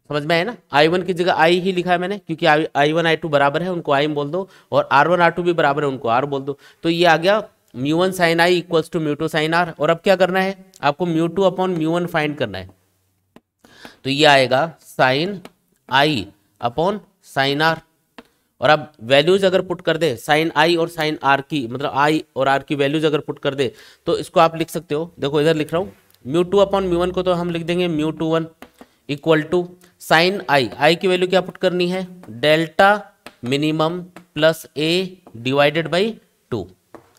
समझ में है ना आई वन की जगह आई ही लिखा है मैंने क्योंकि आई वन आई टू बराबर है उनको आई बोल दो और आर वन आर टू भी बराबर है उनको आर बोल दो तो ये आ गया mu one sine i equals to mu two sine r और अब क्या करना है आपको mu two upon mu one find करना है तो ये आएगा sine i upon sine r और अब वैल्यूज अगर पुट कर दे साइन आई और साइन आर की मतलब आई और आर की वैल्यूज अगर पुट कर दे तो इसको आप लिख सकते हो देखो इधर लिख रहा हूँ mu two upon mu one को तो हम लिख देंगे mu two one equal to sine i i की वैल्यू क्या पुट करनी है delta minimum plus A divided by two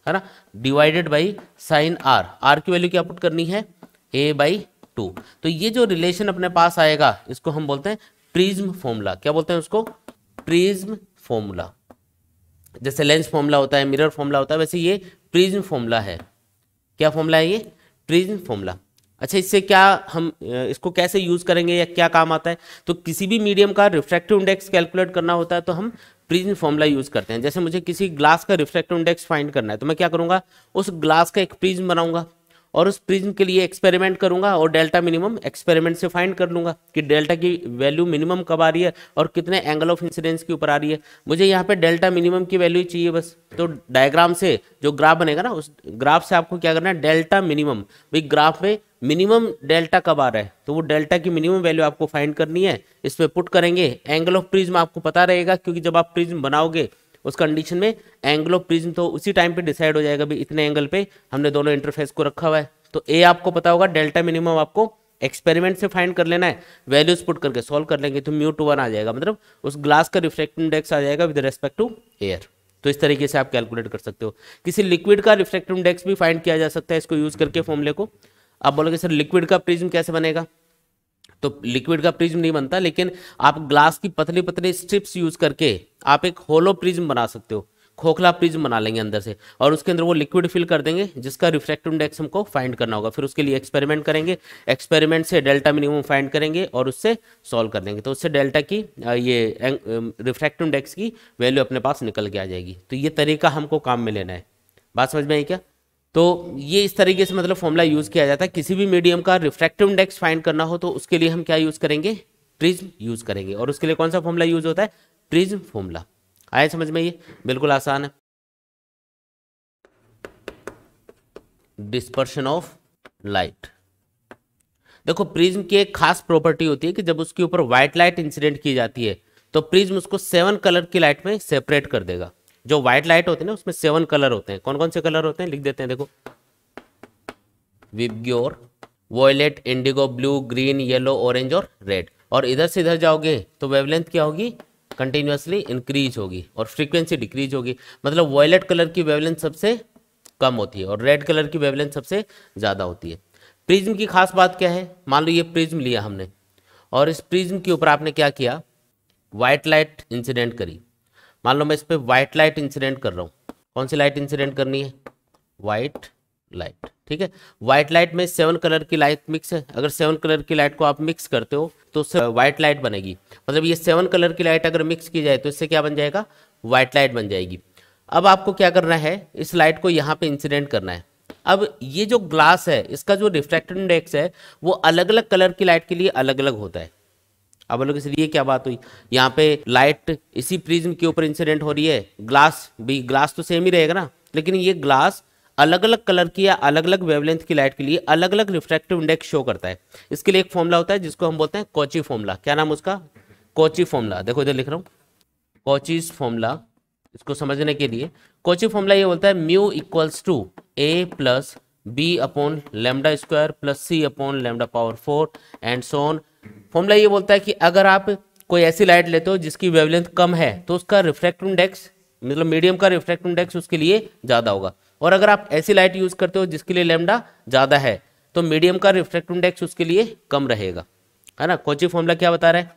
है ना divided by sine are are की वैल्यू क्या पुट करनी है ए बाई टू तो ये जो रिलेशन अपने पास आएगा इसको हम बोलते हैं प्रिज्म फॉर्मूला क्या बोलते हैं उसको प्रिज्म फॉर्मूला जैसे लेंस फॉर्मूला होता है मिरर फॉर्मूला होता है वैसे ये प्रिज्म फॉर्मूला है क्या फॉर्मूला है ये प्रिज्म फॉर्मूला अच्छा इससे क्या हम इसको कैसे यूज़ करेंगे या क्या काम आता है तो किसी भी मीडियम का रिफ्रैक्टिव इंडेक्स कैलकुलेट करना होता है तो हम प्रिज्म फॉर्मूला यूज़ करते हैं जैसे मुझे किसी ग्लास का रिफ्रैक्टिव इंडेक्स फाइंड करना है तो मैं क्या करूँगा उस ग्लास का एक प्रिज्म बनाऊंगा और उस प्रिज्म के लिए एक्सपेरिमेंट करूंगा और डेल्टा मिनिमम एक्सपेरिमेंट से फाइंड कर लूंगा कि डेल्टा की वैल्यू मिनिमम कब आ रही है और कितने एंगल ऑफ इंसिडेंस के ऊपर आ रही है मुझे यहाँ पे डेल्टा मिनिमम की वैल्यू चाहिए बस तो डायग्राम से जो ग्राफ बनेगा ना उस ग्राफ से आपको क्या करना है डेल्टा मिनिमम भाई ग्राफ में मिनिमम डेल्टा कब आ रहा है तो वो डेल्टा की मिनिमम वैल्यू आपको फाइंड करनी है इसमें पुट करेंगे एंगल ऑफ प्रिज्म आपको पता रहेगा क्योंकि जब आप प्रिज्म बनाओगे उस कंडीशन में एंगल ऑफ प्रिज्म तो उसी टाइम पे डिसाइड हो जाएगा भाई इतने एंगल पे हमने दोनों इंटरफेस को रखा हुआ है तो ए आपको पता होगा डेल्टा मिनिमम आपको एक्सपेरिमेंट से फाइंड कर लेना है वैल्यूज पुट करके सॉल्व कर लेंगे तो म्यू टू वन आ जाएगा मतलब उस ग्लास का रिफ्लेक्टिव इंडेक्स आ जाएगा विद रेस्पेक्ट टू एयर तो इस तरीके से आप कैलकुलेट कर सकते हो किसी लिक्विड का रिफ्लेक्टिव इंडेक्स भी फाइंड किया जा सकता है इसको यूज करके फॉर्मूले को आप बोलोगे सर लिक्विड का प्रिज्म कैसे बनेगा तो लिक्विड का प्रिज्म नहीं बनता लेकिन आप ग्लास की पतली पतली स्ट्रिप्स यूज करके आप एक होलो प्रिज्म बना सकते हो खोखला प्रिज्म बना लेंगे अंदर से और उसके अंदर वो लिक्विड फिल कर देंगे जिसका रिफ्रैक्टिव इंडेक्स हमको फाइंड करना होगा फिर उसके लिए एक्सपेरिमेंट करेंगे एक्सपेरिमेंट से डेल्टा मिनिमम फाइंड करेंगे और उससे सॉल्व कर देंगे तो उससे डेल्टा की ये रिफ्रैक्टिव अं, इंडेक्स की वैल्यू अपने पास निकल के आ जाएगी तो ये तरीका हमको काम में लेना है बात समझ में आई क्या तो ये इस तरीके से मतलब फॉर्मूला यूज किया जाता है किसी भी मीडियम का रिफ्रैक्टिव इंडेक्स फाइंड करना हो तो उसके लिए हम क्या यूज करेंगे प्रिज्म यूज करेंगे और उसके लिए कौन सा फॉर्मूला यूज होता है प्रिज्म फॉर्मूला आया समझ में ये बिल्कुल आसान है डिस्पर्शन ऑफ लाइट देखो प्रिज्म की एक खास प्रॉपर्टी होती है कि जब उसके ऊपर व्हाइट लाइट इंसिडेंट की जाती है तो प्रिज्म उसको सेवन कलर की लाइट में सेपरेट कर देगा जो व्हाइट लाइट होते हैं ना उसमें सेवन कलर होते हैं कौन कौन से कलर होते हैं लिख देते हैं देखो VIBGYOR violet indigo blue green yellow orange और रेड और इधर से इधर जाओगे तो वेवलेंथ क्या होगी कंटिन्यूसली इंक्रीज होगी और फ्रीक्वेंसी डिक्रीज होगी मतलब वॉयलेट कलर की वेवलेंथ सबसे कम होती है और रेड कलर की वेवलेंथ सबसे ज़्यादा होती है प्रिज्म की खास बात क्या है मान लो ये प्रिज्म लिया हमने और इस प्रिज्म के ऊपर आपने क्या किया व्हाइट लाइट इंसिडेंट करी मान लो मैं इस पर व्हाइट लाइट इंसिडेंट कर रहा हूँ कौन सी लाइट इंसिडेंट करनी है वाइट लाइट ठीक है व्हाइट लाइट में सेवन कलर की लाइट मिक्स है अगर सेवन कलर की लाइट को आप मिक्स करते हो तो उससे व्हाइट लाइट बनेगी मतलब ये सेवन कलर की लाइट अगर मिक्स की जाए तो इससे क्या बन जाएगा व्हाइट लाइट बन जाएगी अब आपको क्या करना है इस लाइट को यहाँ पे इंसिडेंट करना है अब ये जो ग्लास है इसका जो रिफ्लेक्ट इंडेक्स है वो अलग अलग कलर की लाइट के लिए अलग अलग होता है अब सर ये क्या बात हुई यहाँ पे लाइट इसी प्रिज्म के ऊपर इंसिडेंट हो रही है ग्लास भी ग्लास तो सेम ही रहेगा ना लेकिन ये ग्लास अलग अलग कलर की या अलग अलग वेवलेंथ की लाइट के लिए अलग अलग रिफ्रैक्टिव इंडेक्स शो करता है इसके लिए एक फॉर्मूला होता है जिसको हम बोलते हैं कोची फॉर्मूला क्या नाम उसका कोची फॉर्मूला देखो इधर लिख रहा हूँ कोचिज फॉर्मूला इसको समझने के लिए कोची फॉर्मूला ये बोलता है mu equals to A plus B upon lambda square plus C upon lambda power four and so on formula ये बोलता है कि अगर आप कोई ऐसी लाइट लेते हो जिसकी वेवलेंथ कम है तो उसका रिफ्रैक्ट इंडेक्स मतलब मीडियम का रिफ्रैक्ट इंडेक्स उसके लिए ज़्यादा होगा और अगर आप ऐसी लाइट यूज़ करते हो जिसके लिए लेमडा ज़्यादा है तो मीडियम का रिफ्रैक्ट इंडेक्स उसके लिए कम रहेगा है ना कोची फॉर्मूला क्या बता रहा है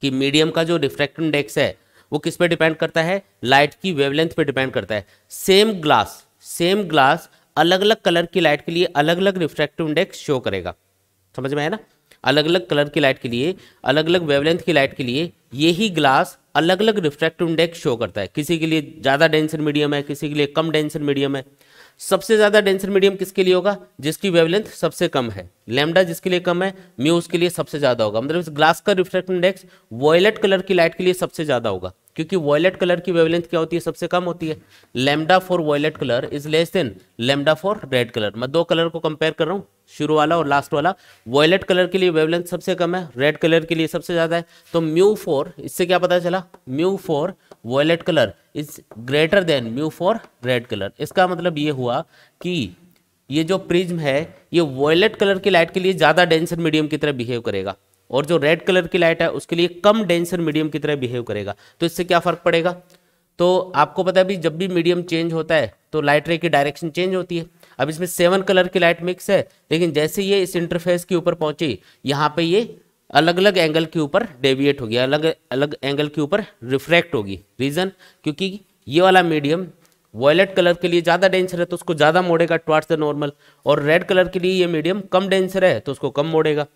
कि मीडियम का जो रिफ्रैक्ट इंडेक्स है वो किस पे डिपेंड करता है लाइट की वेवलेंथ पे डिपेंड करता है सेम ग्लास सेम ग्लास अलग अलग कलर की लाइट के लिए अलग अलग रिफ्रैक्टिव इंडेक्स शो करेगा समझ में है ना अलग अलग कलर की लाइट के लिए अलग अलग वेवलेंथ की लाइट के लिए यही ग्लास अलग अलग रिफ्रैक्टिव इंडेक्स शो करता है किसी के लिए ज़्यादा डेंसर मीडियम है किसी के लिए कम डेंसर मीडियम है सबसे ज़्यादा डेंसर मीडियम किसके लिए होगा जिसकी वेवलेंथ सबसे कम है लेमडा जिसके लिए कम है म्यू उसके लिए सबसे ज़्यादा होगा मतलब इस ग्लास का रिफ्रैक्टिव इंडेक्स वॉयलेट कलर की लाइट के लिए सबसे ज़्यादा होगा क्योंकि वॉयलेट कलर की वेवलेंथ क्या होती है सबसे कम होती है lambda for violet colour is less than lambda for red colour मैं दो कलर को कंपेयर कर रहा हूँ शुरू वाला और लास्ट वाला वॉयलेट कलर के लिए वेवलेंथ सबसे कम है रेड कलर के लिए सबसे ज़्यादा है तो म्यू फोर इससे क्या पता चला mu for violet colour is greater than mu for red colour इसका मतलब ये हुआ कि ये जो प्रिज्म है ये वॉयलेट कलर की लाइट के लिए ज़्यादा डेंसर मीडियम की तरह बिहेव करेगा और जो रेड कलर की लाइट है उसके लिए कम डेंसर मीडियम की तरह बिहेव करेगा तो इससे क्या फ़र्क पड़ेगा तो आपको पता है भी जब भी मीडियम चेंज होता है तो लाइट रे की डायरेक्शन चेंज होती है अब इसमें सेवन कलर की लाइट मिक्स है लेकिन जैसे ये इस इंटरफेस के ऊपर पहुंची यहाँ पे ये अलग अलग एंगल के ऊपर डेविएट होगी अलग अलग एंगल के ऊपर रिफ्रैक्ट होगी रीज़न क्योंकि ये वाला मीडियम वॉयलेट कलर के लिए ज़्यादा डेंसर है तो उसको ज़्यादा मोड़ेगा ट्वार्ट्स द नॉर्मल और रेड कलर के लिए ये मीडियम कम डेंसर है तो उसको कम मोड़ेगा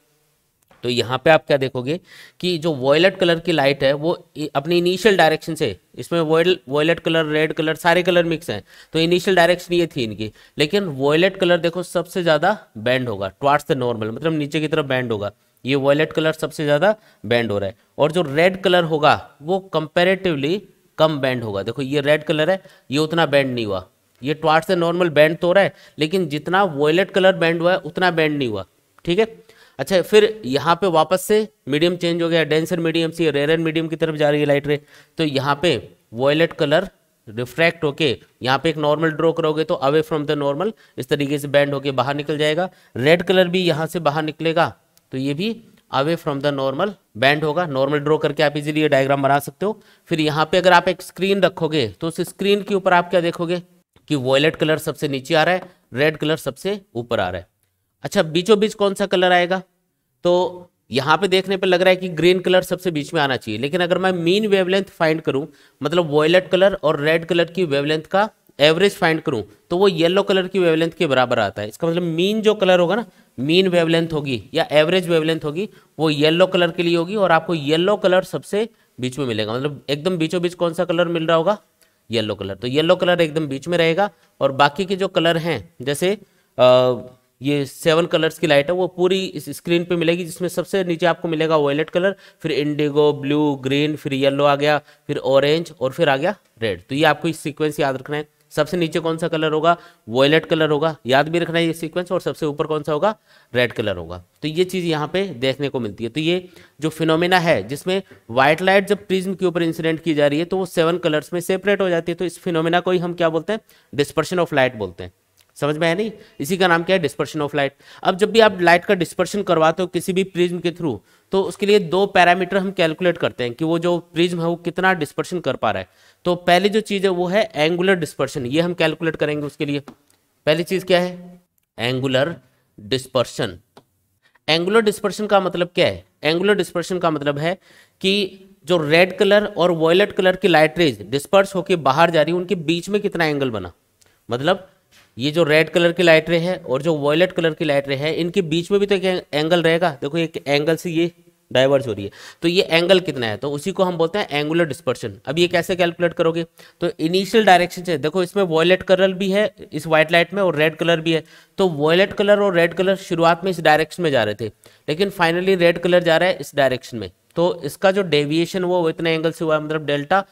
तो यहाँ पे आप क्या देखोगे कि जो वॉयलेट कलर की लाइट है वो अपनी इनिशियल डायरेक्शन से इसमें वॉयलेट कलर रेड कलर सारे कलर मिक्स हैं तो इनिशियल डायरेक्शन ये थी इनकी लेकिन वॉयलेट कलर देखो सबसे ज़्यादा बैंड होगा ट्वार्ट्स द नॉर्मल मतलब नीचे की तरफ बैंड होगा ये वॉयलेट कलर सबसे ज़्यादा बैंड हो रहा है और जो रेड कलर होगा वो कंपेरेटिवली कम बैंड होगा देखो ये रेड कलर है ये उतना बैंड नहीं हुआ ये ट्वार्ट से नॉर्मल बैंड तो हो रहा है लेकिन जितना वॉयलेट कलर बैंड हुआ है उतना बैंड नहीं हुआ ठीक है अच्छा फिर यहाँ पे वापस से मीडियम चेंज हो गया डेंसर मीडियम से रेयर एंड मीडियम की तरफ जा रही है लाइट रे तो यहाँ पे वॉयलेट कलर रिफ्रैक्ट होके यहाँ पे एक नॉर्मल ड्रॉ करोगे तो अवे फ्रॉम द नॉर्मल इस तरीके से बैंड होके बाहर निकल जाएगा रेड कलर भी यहाँ से बाहर निकलेगा तो ये भी away from the normal bend होगा नॉर्मल ड्रॉ करके आप इजीली डायग्राम बना सकते हो फिर यहाँ पे अगर आप एक स्क्रीन रखोगे तो उस स्क्रीन के ऊपर आप क्या देखोगे कि वॉयलेट कलर सबसे नीचे आ रहा है रेड कलर सबसे ऊपर आ रहा है अच्छा बीचों बीच कौन सा कलर आएगा तो यहाँ पे देखने पे लग रहा है कि ग्रीन कलर सबसे बीच में आना चाहिए लेकिन अगर मैं मीन वेवलेंथ फाइंड करूँ मतलब वॉयलेट कलर और रेड कलर की वेवलेंथ का एवरेज फाइंड करूँ तो वो येलो कलर की वेवलेंथ के बराबर आता है इसका मतलब मीन जो कलर होगा ना मीन वेवलेंथ होगी या एवरेज वेवलेंथ होगी वो येलो कलर के लिए होगी और आपको येलो कलर सबसे बीच में मिलेगा मतलब एकदम बीचों बीच कौन सा कलर मिल रहा होगा येलो कलर तो येलो कलर एकदम बीच में रहेगा और बाकी के जो कलर हैं जैसे आ, ये सेवन कलर्स की लाइट है वो पूरी इस स्क्रीन पे मिलेगी जिसमें सबसे नीचे आपको मिलेगा वॉयलेट कलर फिर इंडिगो ब्लू ग्रीन फिर येलो आ गया फिर ऑरेंज और फिर आ गया रेड तो ये आपको इस सीक्वेंस याद रखना है सबसे नीचे कौन सा कलर होगा वॉयलेट कलर होगा याद भी रखना है ये सीक्वेंस और सबसे ऊपर कौन सा होगा रेड कलर होगा तो ये चीज़ यहाँ पे देखने को मिलती है तो ये जो फिनोमेना है जिसमें व्हाइट लाइट जब प्रिज्म के ऊपर इंसिडेंट की जा रही है तो वो सेवन कलर्स में सेपरेट हो जाती है तो इस फिनोमेना को ही हम क्या बोलते हैं डिस्पर्शन ऑफ लाइट बोलते हैं समझ में है नहीं इसी का नाम क्या है डिस्पर्शन ऑफ लाइट अब जब भी आप लाइट का डिस्पर्शन करवाते हो किसी भी प्रिज्म के थ्रू तो उसके लिए दो पैरामीटर हम कैलकुलेट करते हैं कि वो जो प्रिज्म है वो कितना डिस्पर्शन कर पा रहा है तो पहली जो चीज़ है वो है एंगुलर डिस्पर्शन ये हम कैलकुलेट करेंगे उसके लिए पहली चीज़ क्या है एंगुलर डिस्पर्शन एंगुलर डिस्पर्शन का मतलब क्या है एंगुलर डिस्पर्शन का मतलब है कि जो रेड कलर और वॉयलेट कलर की लाइट रेज डिस्पर्स होकर बाहर जा रही है उनके बीच में कितना एंगल बना मतलब ये जो रेड कलर की लाइट रे है और जो वॉयलेट कलर की लाइट रे है इनके बीच में भी तो एक एंगल रहेगा देखो एक एंगल से ये डाइवर्स हो रही है तो ये एंगल कितना है तो उसी को हम बोलते हैं एंगुलर डिस्पर्शन अब ये कैसे कैलकुलेट करोगे तो इनिशियल डायरेक्शन से देखो इसमें वॉयलेट कलर भी है इस व्हाइट लाइट में और रेड कलर भी है तो वॉयलेट कलर और रेड कलर शुरुआत में इस डायरेक्शन में जा रहे थे लेकिन फाइनली रेड कलर जा रहा है इस डायरेक्शन में तो इसका जो डेविएशन हुआ वो इतने एंगल से हुआ मतलब डेल्टा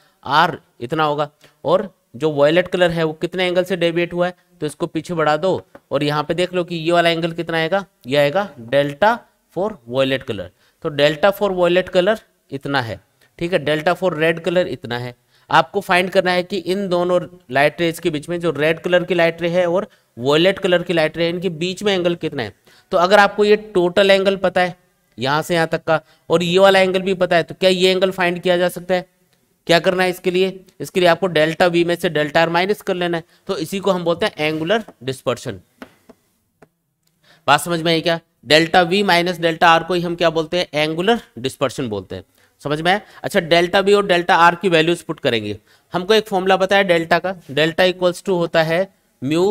आर इतना होगा और जो वॉयलेट कलर है वो कितने एंगल से डेविएट हुआ है तो इसको पीछे बढ़ा दो और यहाँ पे देख लो कि ये वाला एंगल कितना आएगा ये आएगा डेल्टा फॉर वॉयलेट कलर तो डेल्टा फॉर वॉयलेट कलर इतना है ठीक है डेल्टा फॉर रेड कलर इतना है आपको फाइंड करना है कि इन दोनों लाइट रेज के बीच में जो रेड कलर की लाइट रे है और वॉयलेट कलर की लाइट रे है इनके बीच में एंगल कितना है तो अगर आपको ये टोटल एंगल पता है यहाँ से यहाँ तक का और ये वाला एंगल भी पता है तो क्या ये एंगल फाइंड किया जा सकता है क्या करना है इसके लिए इसके लिए आपको डेल्टा वी में से डेल्टा आर माइनस कर लेना है तो इसी को हम बोलते हैं एंगुलर डिस्पर्शन बात समझ में आई क्या delta V minus delta R को ही हम क्या बोलते हैं एंगुलर डिस्पर्शन बोलते हैं समझ में आया अच्छा डेल्टा वी और डेल्टा आर की वैल्यूज पुट करेंगे हमको एक फॉर्मूला बताया डेल्टा का डेल्टा इक्वल्स टू होता है mu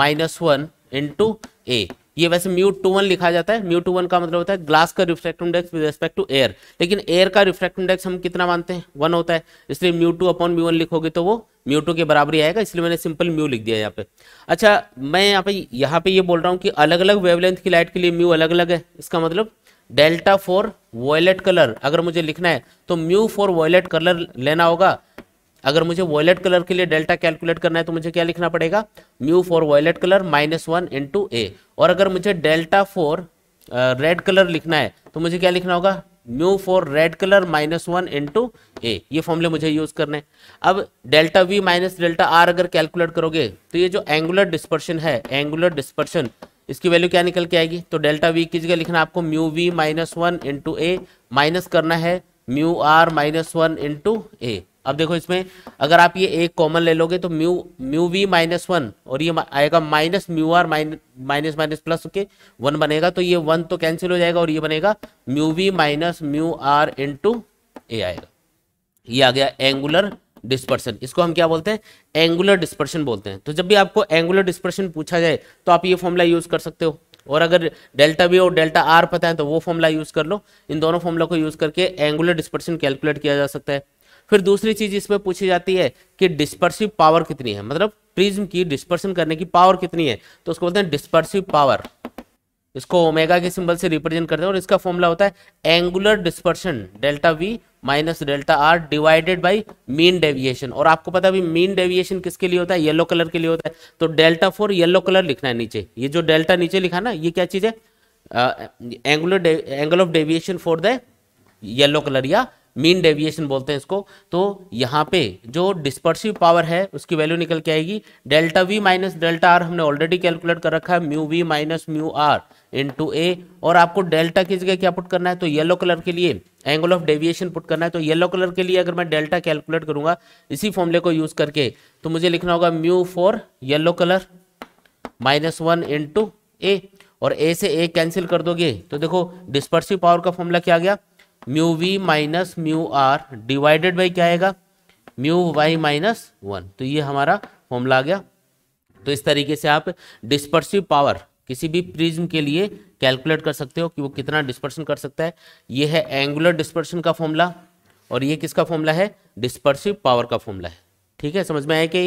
minus one into A ये वैसे म्यू टू वन लिखा जाता है म्यू टू वन का मतलब होता है ग्लास का refractive index with respect to air लेकिन एयर का रिफ्रैक्टिव इंडेक्स हम कितना मानते हैं वन होता है इसलिए mu two upon mu one लिखोगे तो वो म्यू टू के बराबर ही आएगा इसलिए मैंने सिंपल म्यू लिख दिया यहाँ पे अच्छा मैं यहाँ पे यहाँ पे ये बोल रहा हूँ कि अलग अलग वेवलेंथ की लाइट के लिए म्यू अलग अलग है इसका मतलब डेल्टा फॉर वॉयलेट कलर अगर मुझे लिखना है तो म्यू फॉर वॉयलेट कलर लेना होगा अगर मुझे वॉयलेट कलर के लिए डेल्टा कैलकुलेट करना है तो मुझे क्या लिखना पड़ेगा mu for violet colour minus one into A और अगर मुझे डेल्टा फोर रेड कलर लिखना है तो मुझे क्या लिखना होगा mu for red colour minus one into A ये फॉर्मूले मुझे यूज करने अब delta V minus delta R अगर कैलकुलेट करोगे तो ये जो एंगुलर डिस्पर्शन है एंगुलर डिस्पर्शन इसकी वैल्यू क्या निकल के आएगी तो डेल्टा वी की जगह लिखना आपको mu V minus one into A minus करना है mu R minus one into A अब देखो इसमें अगर आप ये एक कॉमन ले लोगे तो mu mu V minus one और ये आएगा minus mu R minus minus plus के वन बनेगा तो ये वन तो कैंसिल हो जाएगा और ये बनेगा mu V minus mu R to A आएगा ये आ गया एंगुलर डिस्पर्सन इसको हम क्या बोलते हैं एंगुलर डिस्पर्शन बोलते हैं तो जब भी आपको एंगुलर डिस्पर्शन पूछा जाए तो आप ये फॉर्मूला यूज कर सकते हो और अगर डेल्टा बी और डेल्टा आर पता है तो वो फॉर्मूला यूज कर लो इन दोनों फॉर्मूला को यूज करके एंगुलर डिस्पर्शन कैलकुलेट किया जा सकता है फिर दूसरी चीज इसमें पूछी जाती है कि डिस्पर्सिव पावर कितनी है मतलब प्रिज्म की डिस्पर्सन करने की पावर कितनी है तो उसको बोलते हैं डिस्पर्सिव पावर इसको ओमेगा के सिंबल से रिप्रेजेंट करते हैं और इसका फॉर्मूला होता है angular dispersion delta V minus delta R divided by mean deviation और आपको पता है मीन डेविएशन किसके लिए होता है येलो कलर के लिए होता है तो डेल्टा फोर येलो कलर लिखना है नीचे ये जो डेल्टा नीचे लिखा ना ये क्या चीज है angular angle of deviation for the yellow colour या मीन डेविएशन बोलते हैं इसको तो यहाँ पे जो डिस्पर्सिव पावर है उसकी वैल्यू निकल के आएगी delta V minus delta R हमने ऑलरेडी कैलकुलेट कर रखा है mu V minus mu R into A और आपको डेल्टा की जगह क्या पुट करना है तो येलो कलर के लिए एंगल ऑफ डेविएशन पुट करना है तो येलो कलर के लिए अगर मैं डेल्टा कैलकुलेट करूंगा इसी फॉर्मुले को यूज करके तो मुझे लिखना होगा mu for yellow colour minus one into A और ए से ए कैंसिल कर दोगे तो देखो डिस्पर्सिव पावर का फॉर्मूला क्या आ गया mu V minus mu R divided by क्या आएगा म्यू वाई माइनस वन तो ये हमारा फॉर्मला आ गया तो इस तरीके से आप डिस्पर्सिव पावर किसी भी प्रिज्म के लिए कैलकुलेट कर सकते हो कि वो कितना डिस्पर्शन कर सकता है ये है एंगुलर डिस्पर्शन का फॉर्मूला और ये किसका फॉर्मूला है डिस्पर्सिव पावर का फॉर्मूला है ठीक है समझ में आए कि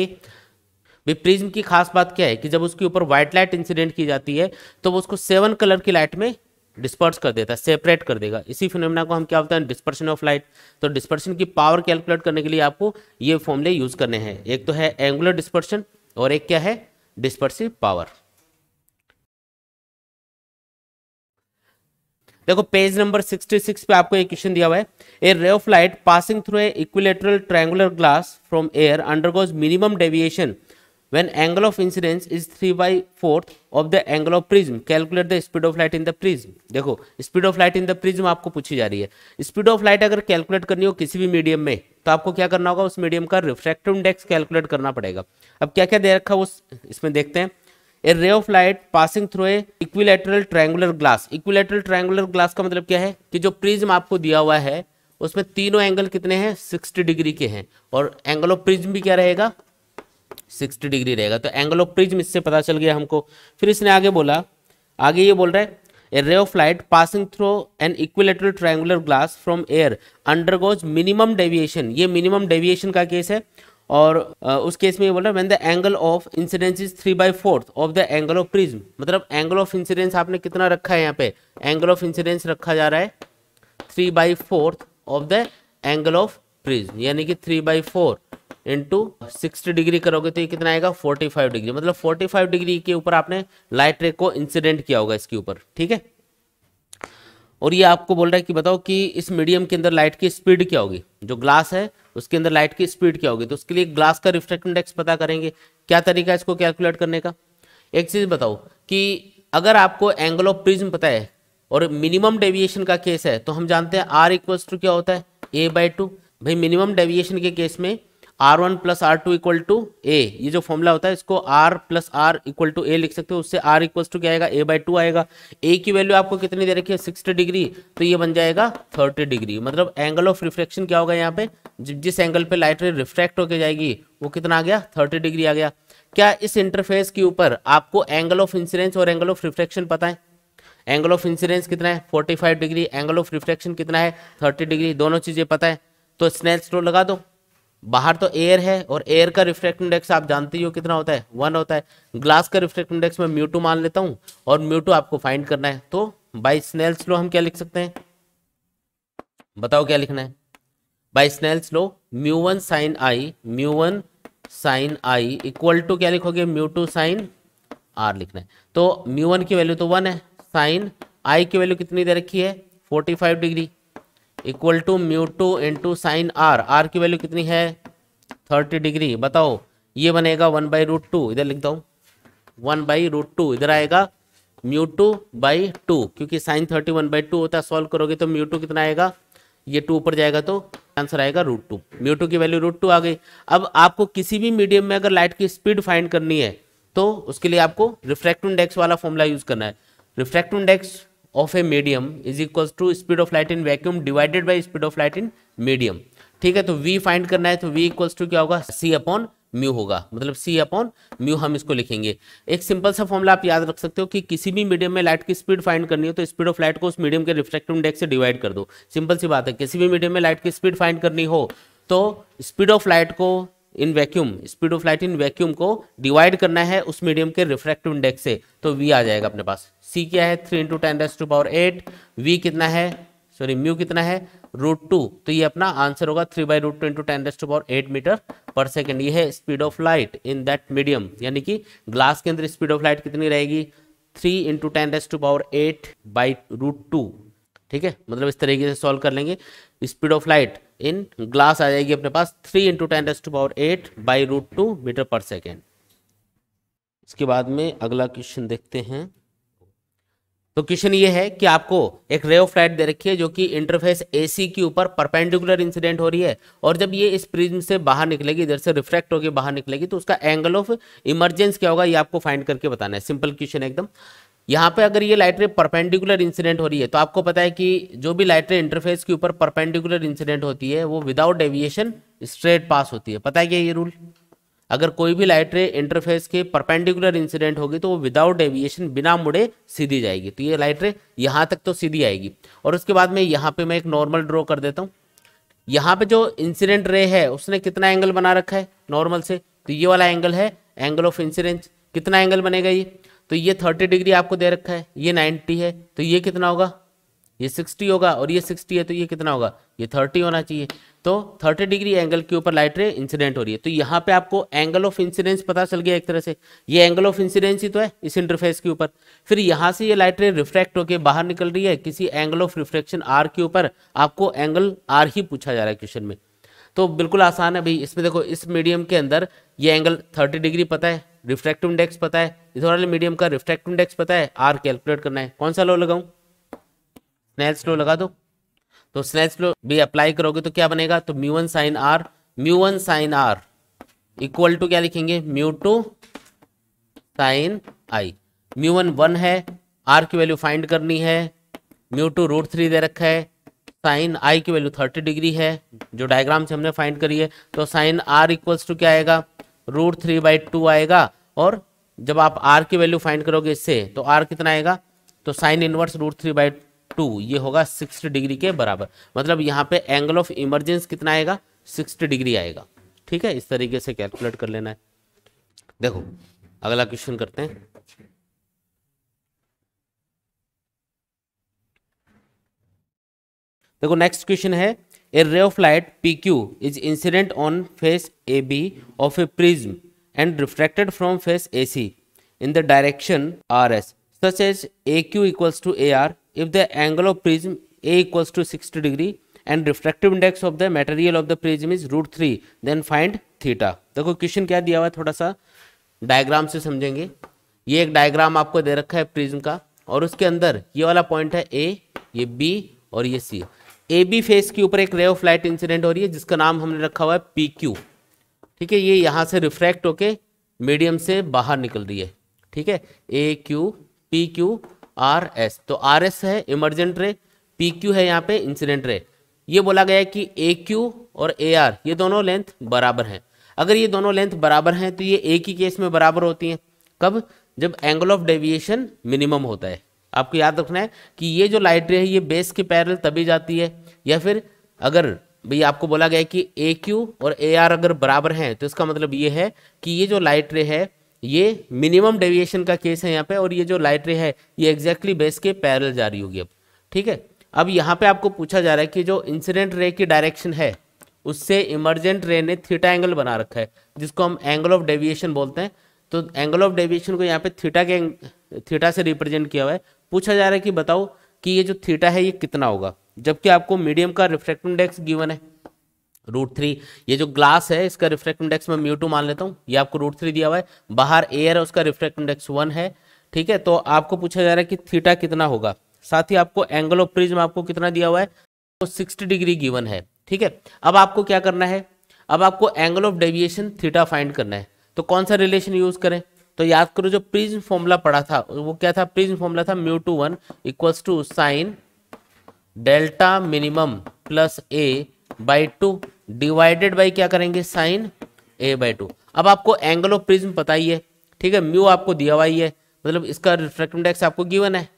भी प्रिज्म की खास बात क्या है कि जब उसके ऊपर व्हाइट लाइट इंसिडेंट की जाती है तो वो उसको सेवन कलर की लाइट में डिस्पर्स कर देता है सेपरेट कर देगा इसी फिनोमिना को हम क्या बोलते हैं डिस्पर्शन ऑफ लाइट तो डिस्पर्शन की पावर कैलकुलेट करने के लिए आपको ये फॉर्मूले यूज करने हैं एक तो है एंगुलर डिस्पर्शन और एक क्या है डिस्पर्सिव पावर देखो पेज नंबर 66 पे आपको एक क्वेश्चन दिया हुआ है a ray of light passing through a equilateral triangular glass from air undergoes minimum deviation when angle of incidence is three by fourth of the angle of prism calculate the speed of light in the prism देखो speed of light in the prism आपको पूछी जा रही है speed of light अगर calculate करनी हो किसी भी मीडियम में तो आपको क्या करना होगा उस मीडियम का रिफ्रैक्टिव इंडेक्स कैलकुलेट करना पड़ेगा अब क्या क्या दे रखा है उस इसमें देखते हैं a ray of light passing through a equilateral triangular glass equilateral triangular glass का मतलब क्या है कि जो प्रिज्म आपको दिया हुआ है उसमें तीनों एंगल कितने हैं 60 डिग्री के हैं और एंगल ऑफ प्रिज्म भी क्या रहेगा सिक्सटी डिग्री रहेगा तो एंगल ऑफ प्रिज्म इससे पता चल गया हमको फिर इसने आगे बोला आगे ये बोल रहा है a ray of light passing through an equilateral triangular glass from air undergoes minimum deviation ये मिनिमम डेविएशन का केस है और उस केस में ये बोल रहा है when the angle of incidence is three by fourth of the angle of prism मतलब एंगल ऑफ इंसिडेंस आपने कितना रखा है यहाँ पे एंगल ऑफ इंसिडेंस रखा जा रहा है three by fourth of the angle of prism यानी कि three by four into sixty degree करोगे तो ये कितना आएगा फोर्टी फाइव डिग्री मतलब फोर्टी फाइव डिग्री के ऊपर आपने लाइट रे को इंसिडेंट किया होगा इसके ऊपर ठीक है और ये आपको बोल रहा है कि बताओ कि इस मीडियम के अंदर लाइट की स्पीड क्या होगी जो ग्लास है उसके अंदर लाइट की स्पीड क्या होगी तो उसके लिए ग्लास का रिफ्लेक्ट इंडेक्स पता करेंगे क्या तरीका है इसको कैलकुलेट करने का एक चीज़ बताओ कि अगर आपको एंगल ऑफ प्रिज्म पता है और मिनिमम डेविएशन का केस है तो हम जानते हैं आर इक्वल्स टू क्या होता है ए बाई टू भाई मिनिमम डेविएशन के केस में R one plus are two equal to A ये जो फॉर्मूला होता है इसको R plus are equal to A लिख सकते हो उससे आर इक्वल टू क्या आएगा ए बाई टू आएगा ए की वैल्यू आपको कितनी दे रखी है सिक्सटी डिग्री तो ये बन जाएगा थर्टी डिग्री मतलब एंगल ऑफ रिफ्लेक्शन क्या होगा यहाँ पे जिस एंगल पे लाइट रे रिफ्लेक्ट होकर जाएगी वो कितना आ गया थर्टी डिग्री आ गया क्या इस इंटरफेस के ऊपर आपको एंगल ऑफ इंसिडेंस और एंगल ऑफ रिफ्लेक्शन पता है एंगल ऑफ इंसिडेंस कितना है five degree angle of reflection कितना है थर्टी डिग्री दोनों चीज़ें पता है तो स्नैच लो लगा दो बाहर तो एयर है और एयर का रिफ्रैक्ट इंडेक्स आप जानते ही हो कितना होता है वन होता है ग्लास का रिफ्रैक्ट इंडेक्स में म्यूटू मान लेता हूं और म्यूटू आपको फाइंड करना है तो बाई स्नेल्स लो हम क्या लिख सकते हैं बताओ क्या लिखना है by Snell's law mu one sine I mu one sine I equal to क्या लिखोगे म्यू टू साइन आर लिखना है तो म्यू वन की वैल्यू तो वन है साइन आई की वैल्यू कितनी दे रखी है forty five degree equal to mu two into sine are are की वैल्यू कितनी है थर्टी डिग्री बताओ ये बनेगा वन बाई रूट टू इधर लिखता हूँ वन बाई रूट टू इधर आएगा म्यू टू बाई टू क्योंकि sine thirty one by two होता है सॉल्व करोगे तो म्यू टू कितना आएगा ये टू ऊपर जाएगा तो आंसर आएगा रूट टू म्यू टू की वैल्यू रूट टू आ गई अब आपको किसी भी मीडियम में अगर लाइट की स्पीड फाइंड करनी है तो उसके लिए आपको रिफ्रैक्ट इंडेक्स वाला फॉर्मूला यूज करना है refract index of a medium is equal to speed of light in vacuum divided by speed of light in medium ठीक है तो वी फाइंड करना है तो वी इक्वल्स टू क्या होगा सी अपॉन म्यू होगा मतलब सी अपॉन म्यू हम इसको लिखेंगे एक सिंपल सा फॉर्मला आप याद रख सकते हो कि किसी भी मीडियम में लाइट की स्पीड फाइंड करनी हो तो स्पीड ऑफ लाइट को उस मीडियम के रिफ्लेक्टिव इंडेक्स से डिवाइड कर दो सिंपल सी बात है किसी भी मीडियम में लाइट की स्पीड फाइंड करनी हो तो स्पीड ऑफ लाइट को in vacuum speed of light in vacuum को डिवाइड करना है उस मीडियम के रिफ्रैक्टिव इंडेक्स से तो वी आ जाएगा अपने पास सी क्या है three into ten to power eight V कितना है सॉरी म्यू कितना है रूट टू तो ये अपना आंसर होगा three by root two into ten to power eight metre per second ये है speed of light in that medium यानी कि ग्लास के अंदर स्पीड ऑफ लाइट कितनी रहेगी three into ten to power eight by root two ठीक है मतलब इस तरीके से सॉल्व कर लेंगे speed of light in glass आ जाएगी अपने पास थ्री इंटू टेन एस to power eight by root two metre per second इसके बाद में अगला क्वेश्चन देखते हैं तो क्वेश्चन ये है कि आपको एक रे ऑफ लाइट दे रखी है जो कि इंटरफेस एसी के ऊपर परपेंडिकुलर इंसिडेंट हो रही है और जब ये इस प्रिज्म से बाहर निकलेगी इधर से रिफ्लेक्ट होकर बाहर निकलेगी तो उसका एंगल ऑफ इमरजेंस क्या होगा ये आपको फाइंड करके बताना है सिंपल क्वेश्चन एकदम यहाँ पे अगर ये लाइट रे परपेंडिकुलर इंसिडेंट हो रही है तो आपको पता है कि जो भी लाइट रे इंटरफेस के ऊपर परपेंडिकुलर इंसिडेंट होती है वो विदाउट डेविएशन स्ट्रेट पास होती है पता है क्या ये रूल अगर कोई भी लाइट रे इंटरफेस के परपेंडिकुलर इंसिडेंट होगी तो वो विदाउट डेविएशन बिना मुड़े सीधी जाएगी तो ये लाइट रे यहाँ तक तो सीधी आएगी और उसके बाद में यहाँ पे मैं एक नॉर्मल ड्रॉ कर देता हूँ यहाँ पे जो इंसिडेंट रे है उसने कितना एंगल बना रखा है नॉर्मल से तो ये वाला एंगल है एंगल ऑफ इंसिडेंस कितना एंगल बनेगा ये तो ये थर्टी डिग्री आपको दे रखा है ये नाइन्टी है तो ये कितना होगा ये सिक्सटी होगा और ये सिक्सटी है तो ये कितना होगा ये थर्टी होना चाहिए तो थर्टी डिग्री एंगल के ऊपर लाइट रे इंसिडेंट हो रही है तो यहाँ पे आपको एंगल ऑफ इंसिडेंस पता चल गया एक तरह से ये एंगल ऑफ इंसिडेंस ही तो है इस इंटरफेस के ऊपर फिर यहाँ से ये लाइट रे रिफ्रैक्ट होकर बाहर निकल रही है किसी एंगल ऑफ रिफ्लेक्शन आर के ऊपर आपको एंगल आर ही पूछा जा रहा है क्वेश्चन में तो बिल्कुल आसान है भाई इसमें देखो इस मीडियम के अंदर ये एंगल थर्टी डिग्री पता है रिफ्रैक्टिव इंडेक्स पता है इधर वाले मीडियम का रिफ्रैक्टिव इंडेक्स पता है आर कैलकुलेट करना है कौन सा लो लगाऊं स्नेल्स लो लगा दो तो स्नेल्स लो भी अप्लाई करोगे तो क्या बनेगा तो mu one sine R mu one sine are equal to क्या लिखेंगे mu two sine I mu one one है आर की वैल्यू फाइंड करनी है म्यू टू रूट थ्री दे रखा है साइन आई की वैल्यू थर्टी डिग्री है जो डायग्राम से हमने फाइंड करी है तो साइन आर इक्वल्स टू क्या आएगा रूट थ्री बाई टू आएगा और जब आप आर की वैल्यू फाइंड करोगे इससे तो आर कितना आएगा तो sine inverse root three by two ये होगा सिक्सटी डिग्री के बराबर मतलब यहाँ पे एंगल ऑफ इमरजेंस कितना आएगा सिक्सटी डिग्री आएगा ठीक है इस तरीके से कैलकुलेट कर लेना है देखो अगला क्वेश्चन करते हैं देखो नेक्स्ट क्वेश्चन है a ray of light P Q is incident on face A B of a prism and refracted from face A C in the direction R S such as A Q equals to A R if the angle of prism equals to sixty degree and refractive index of the material of the prism is root three then find theta देखो question क्या दिया हुआ है थोड़ा सा diagram से समझेंगे ये एक डायग्राम आपको दे रखा है प्रिज्म का और उसके अंदर ये वाला पॉइंट है ए ये बी और ये सी ए बी फेस के ऊपर एक रे ऑफ लाइट इंसिडेंट हो रही है जिसका नाम हमने रखा हुआ है पी क्यू ठीक है ये यहाँ से रिफ्रैक्ट होके मीडियम से बाहर निकल रही है ठीक है A Q P Q R S तो आर एस है इमरजेंट रे पी क्यू है यहाँ पे इंसिडेंट रे ये बोला गया है कि ए क्यू और ए आर ये दोनों लेंथ बराबर हैं अगर ये दोनों लेंथ बराबर हैं तो ये एक ही केस में बराबर होती हैं कब जब एंगल ऑफ डेविएशन मिनिमम होता है आपको याद रखना है कि ये जो लाइट रे है ये बेस के पैरल तभी जाती है या फिर अगर भैया आपको बोला गया कि ए क्यू और ए आर अगर बराबर हैं तो इसका मतलब ये है कि ये जो लाइट रे है ये मिनिमम डेविएशन का केस है यहाँ पे और ये जो लाइट रे है ये एग्जैक्टली बेस के पैरल जा रही होगी अब ठीक है अब यहाँ पे आपको पूछा जा रहा है कि जो इंसिडेंट रे की डायरेक्शन है उससे इमरजेंट रे ने थीटा एंगल बना रखा है जिसको हम एंगल ऑफ डेविएशन बोलते हैं तो एंगल ऑफ डेविएशन को यहाँ पे थीटा के थीटा से रिप्रेजेंट किया हुआ है पूछा जा रहा है कि बताओ कि ये जो थीटा है ये कितना होगा जबकि आपको मीडियम का रिफ्रैक्ट इंडेक्स गिवन है रूट थ्री ये जो ग्लास है इसका रिफ्रैक्ट इंडेक्स मैं म्यू टू मान लेता हूँ ये आपको रूट थ्री दिया हुआ है बाहर एयर है उसका रिफ्रेक्ट इंडेक्स वन है ठीक है तो आपको पूछा जा रहा है कि थीटा कितना होगा साथ ही आपको एंगल ऑफ प्रिज्म आपको कितना दिया हुआ है तो सिक्सटी डिग्री गिवन है ठीक है अब आपको क्या करना है अब आपको angle of deviation theta find करना है तो कौन सा रिलेशन यूज करें तो याद करो जो प्रिज्म फॉर्मूला पढ़ा था वो क्या था प्रिज फॉर्मूला था mu two one equals to sine delta minimum plus A by two divided by क्या करेंगे साइन ए बाई टू अब आपको एंगल ऑफ प्रिज्म पता ही है ठीक है म्यू आपको दिया हुआ ही है मतलब इसका रिफ्रैक्टिव इंडेक्स आपको गिवन है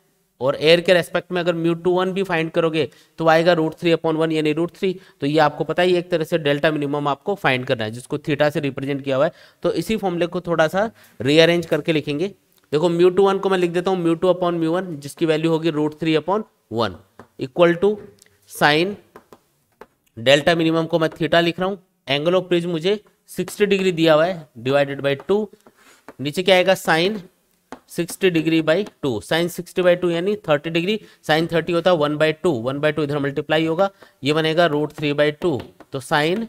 और एयर के रेस्पेक्ट में अगर म्यू टू वन भी फाइंड करोगे तो आएगा रूट थ्री अपॉन वन यानी रूट थ्री तो ये आपको पता ही एक तरह से डेल्टा मिनिमम आपको फाइंड करना है जिसको थीटा से रिप्रेजेंट किया हुआ है तो इसी फॉर्मूले को थोड़ा सा रीअरेंज करके लिखेंगे देखो म्यू टू वन को मैं लिख देता हूँ mu two upon mu one जिसकी वैल्यू होगी root three upon one equal to sine delta minimum को मैं थीटा लिख रहा हूँ एंगल ऑफ प्रिज मुझे सिक्सटी डिग्री दिया हुआ है डिवाइडेड बाई टू नीचे क्या आएगा sine sixty degree by two sine sixty by two यानी थर्टी डिग्री साइन थर्टी होता है one by two one by two इधर मल्टीप्लाई होगा ये बनेगा रूट थ्री बाई टू तो sine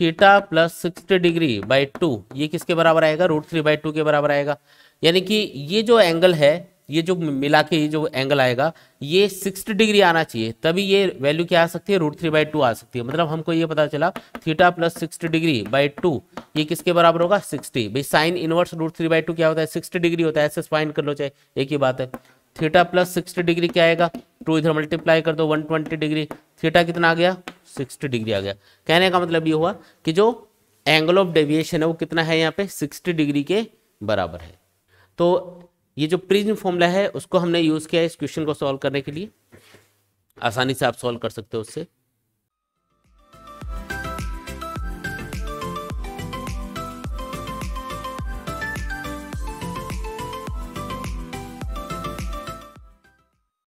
theta plus sixty degree by two ये किसके बराबर आएगा रूट थ्री बाई टू के बराबर आएगा यानी कि ये जो एंगल है ये जो मिला के जो एंगल आएगा ये सिक्सटी डिग्री आना चाहिए तभी ये वैल्यू क्या आ सकती है रूट थ्री बाई टू आ सकती है मतलब हमको ये पता चला theta plus sixty degree by two ये किसके बराबर होगा सिक्सटी भाई sine inverse root three by two क्या होता है सिक्सटी डिग्री होता है ऐसे स्पाइन कर लो चाहे एक ही बात है थीटा प्लस सिक्सटी डिग्री क्या आएगा टू इधर मल्टीप्लाई कर दो वन ट्वेंटी डिग्री थीटा कितना आ गया सिक्सटी डिग्री आ गया कहने का मतलब ये हुआ कि जो एंगल ऑफ डेविएशन है वो कितना है यहाँ पे सिक्सटी डिग्री के बराबर है तो ये जो प्रिज्म फॉर्मूला है उसको हमने यूज़ किया है इस क्वेश्चन को सॉल्व करने के लिए आसानी से आप सॉल्व कर सकते हो उससे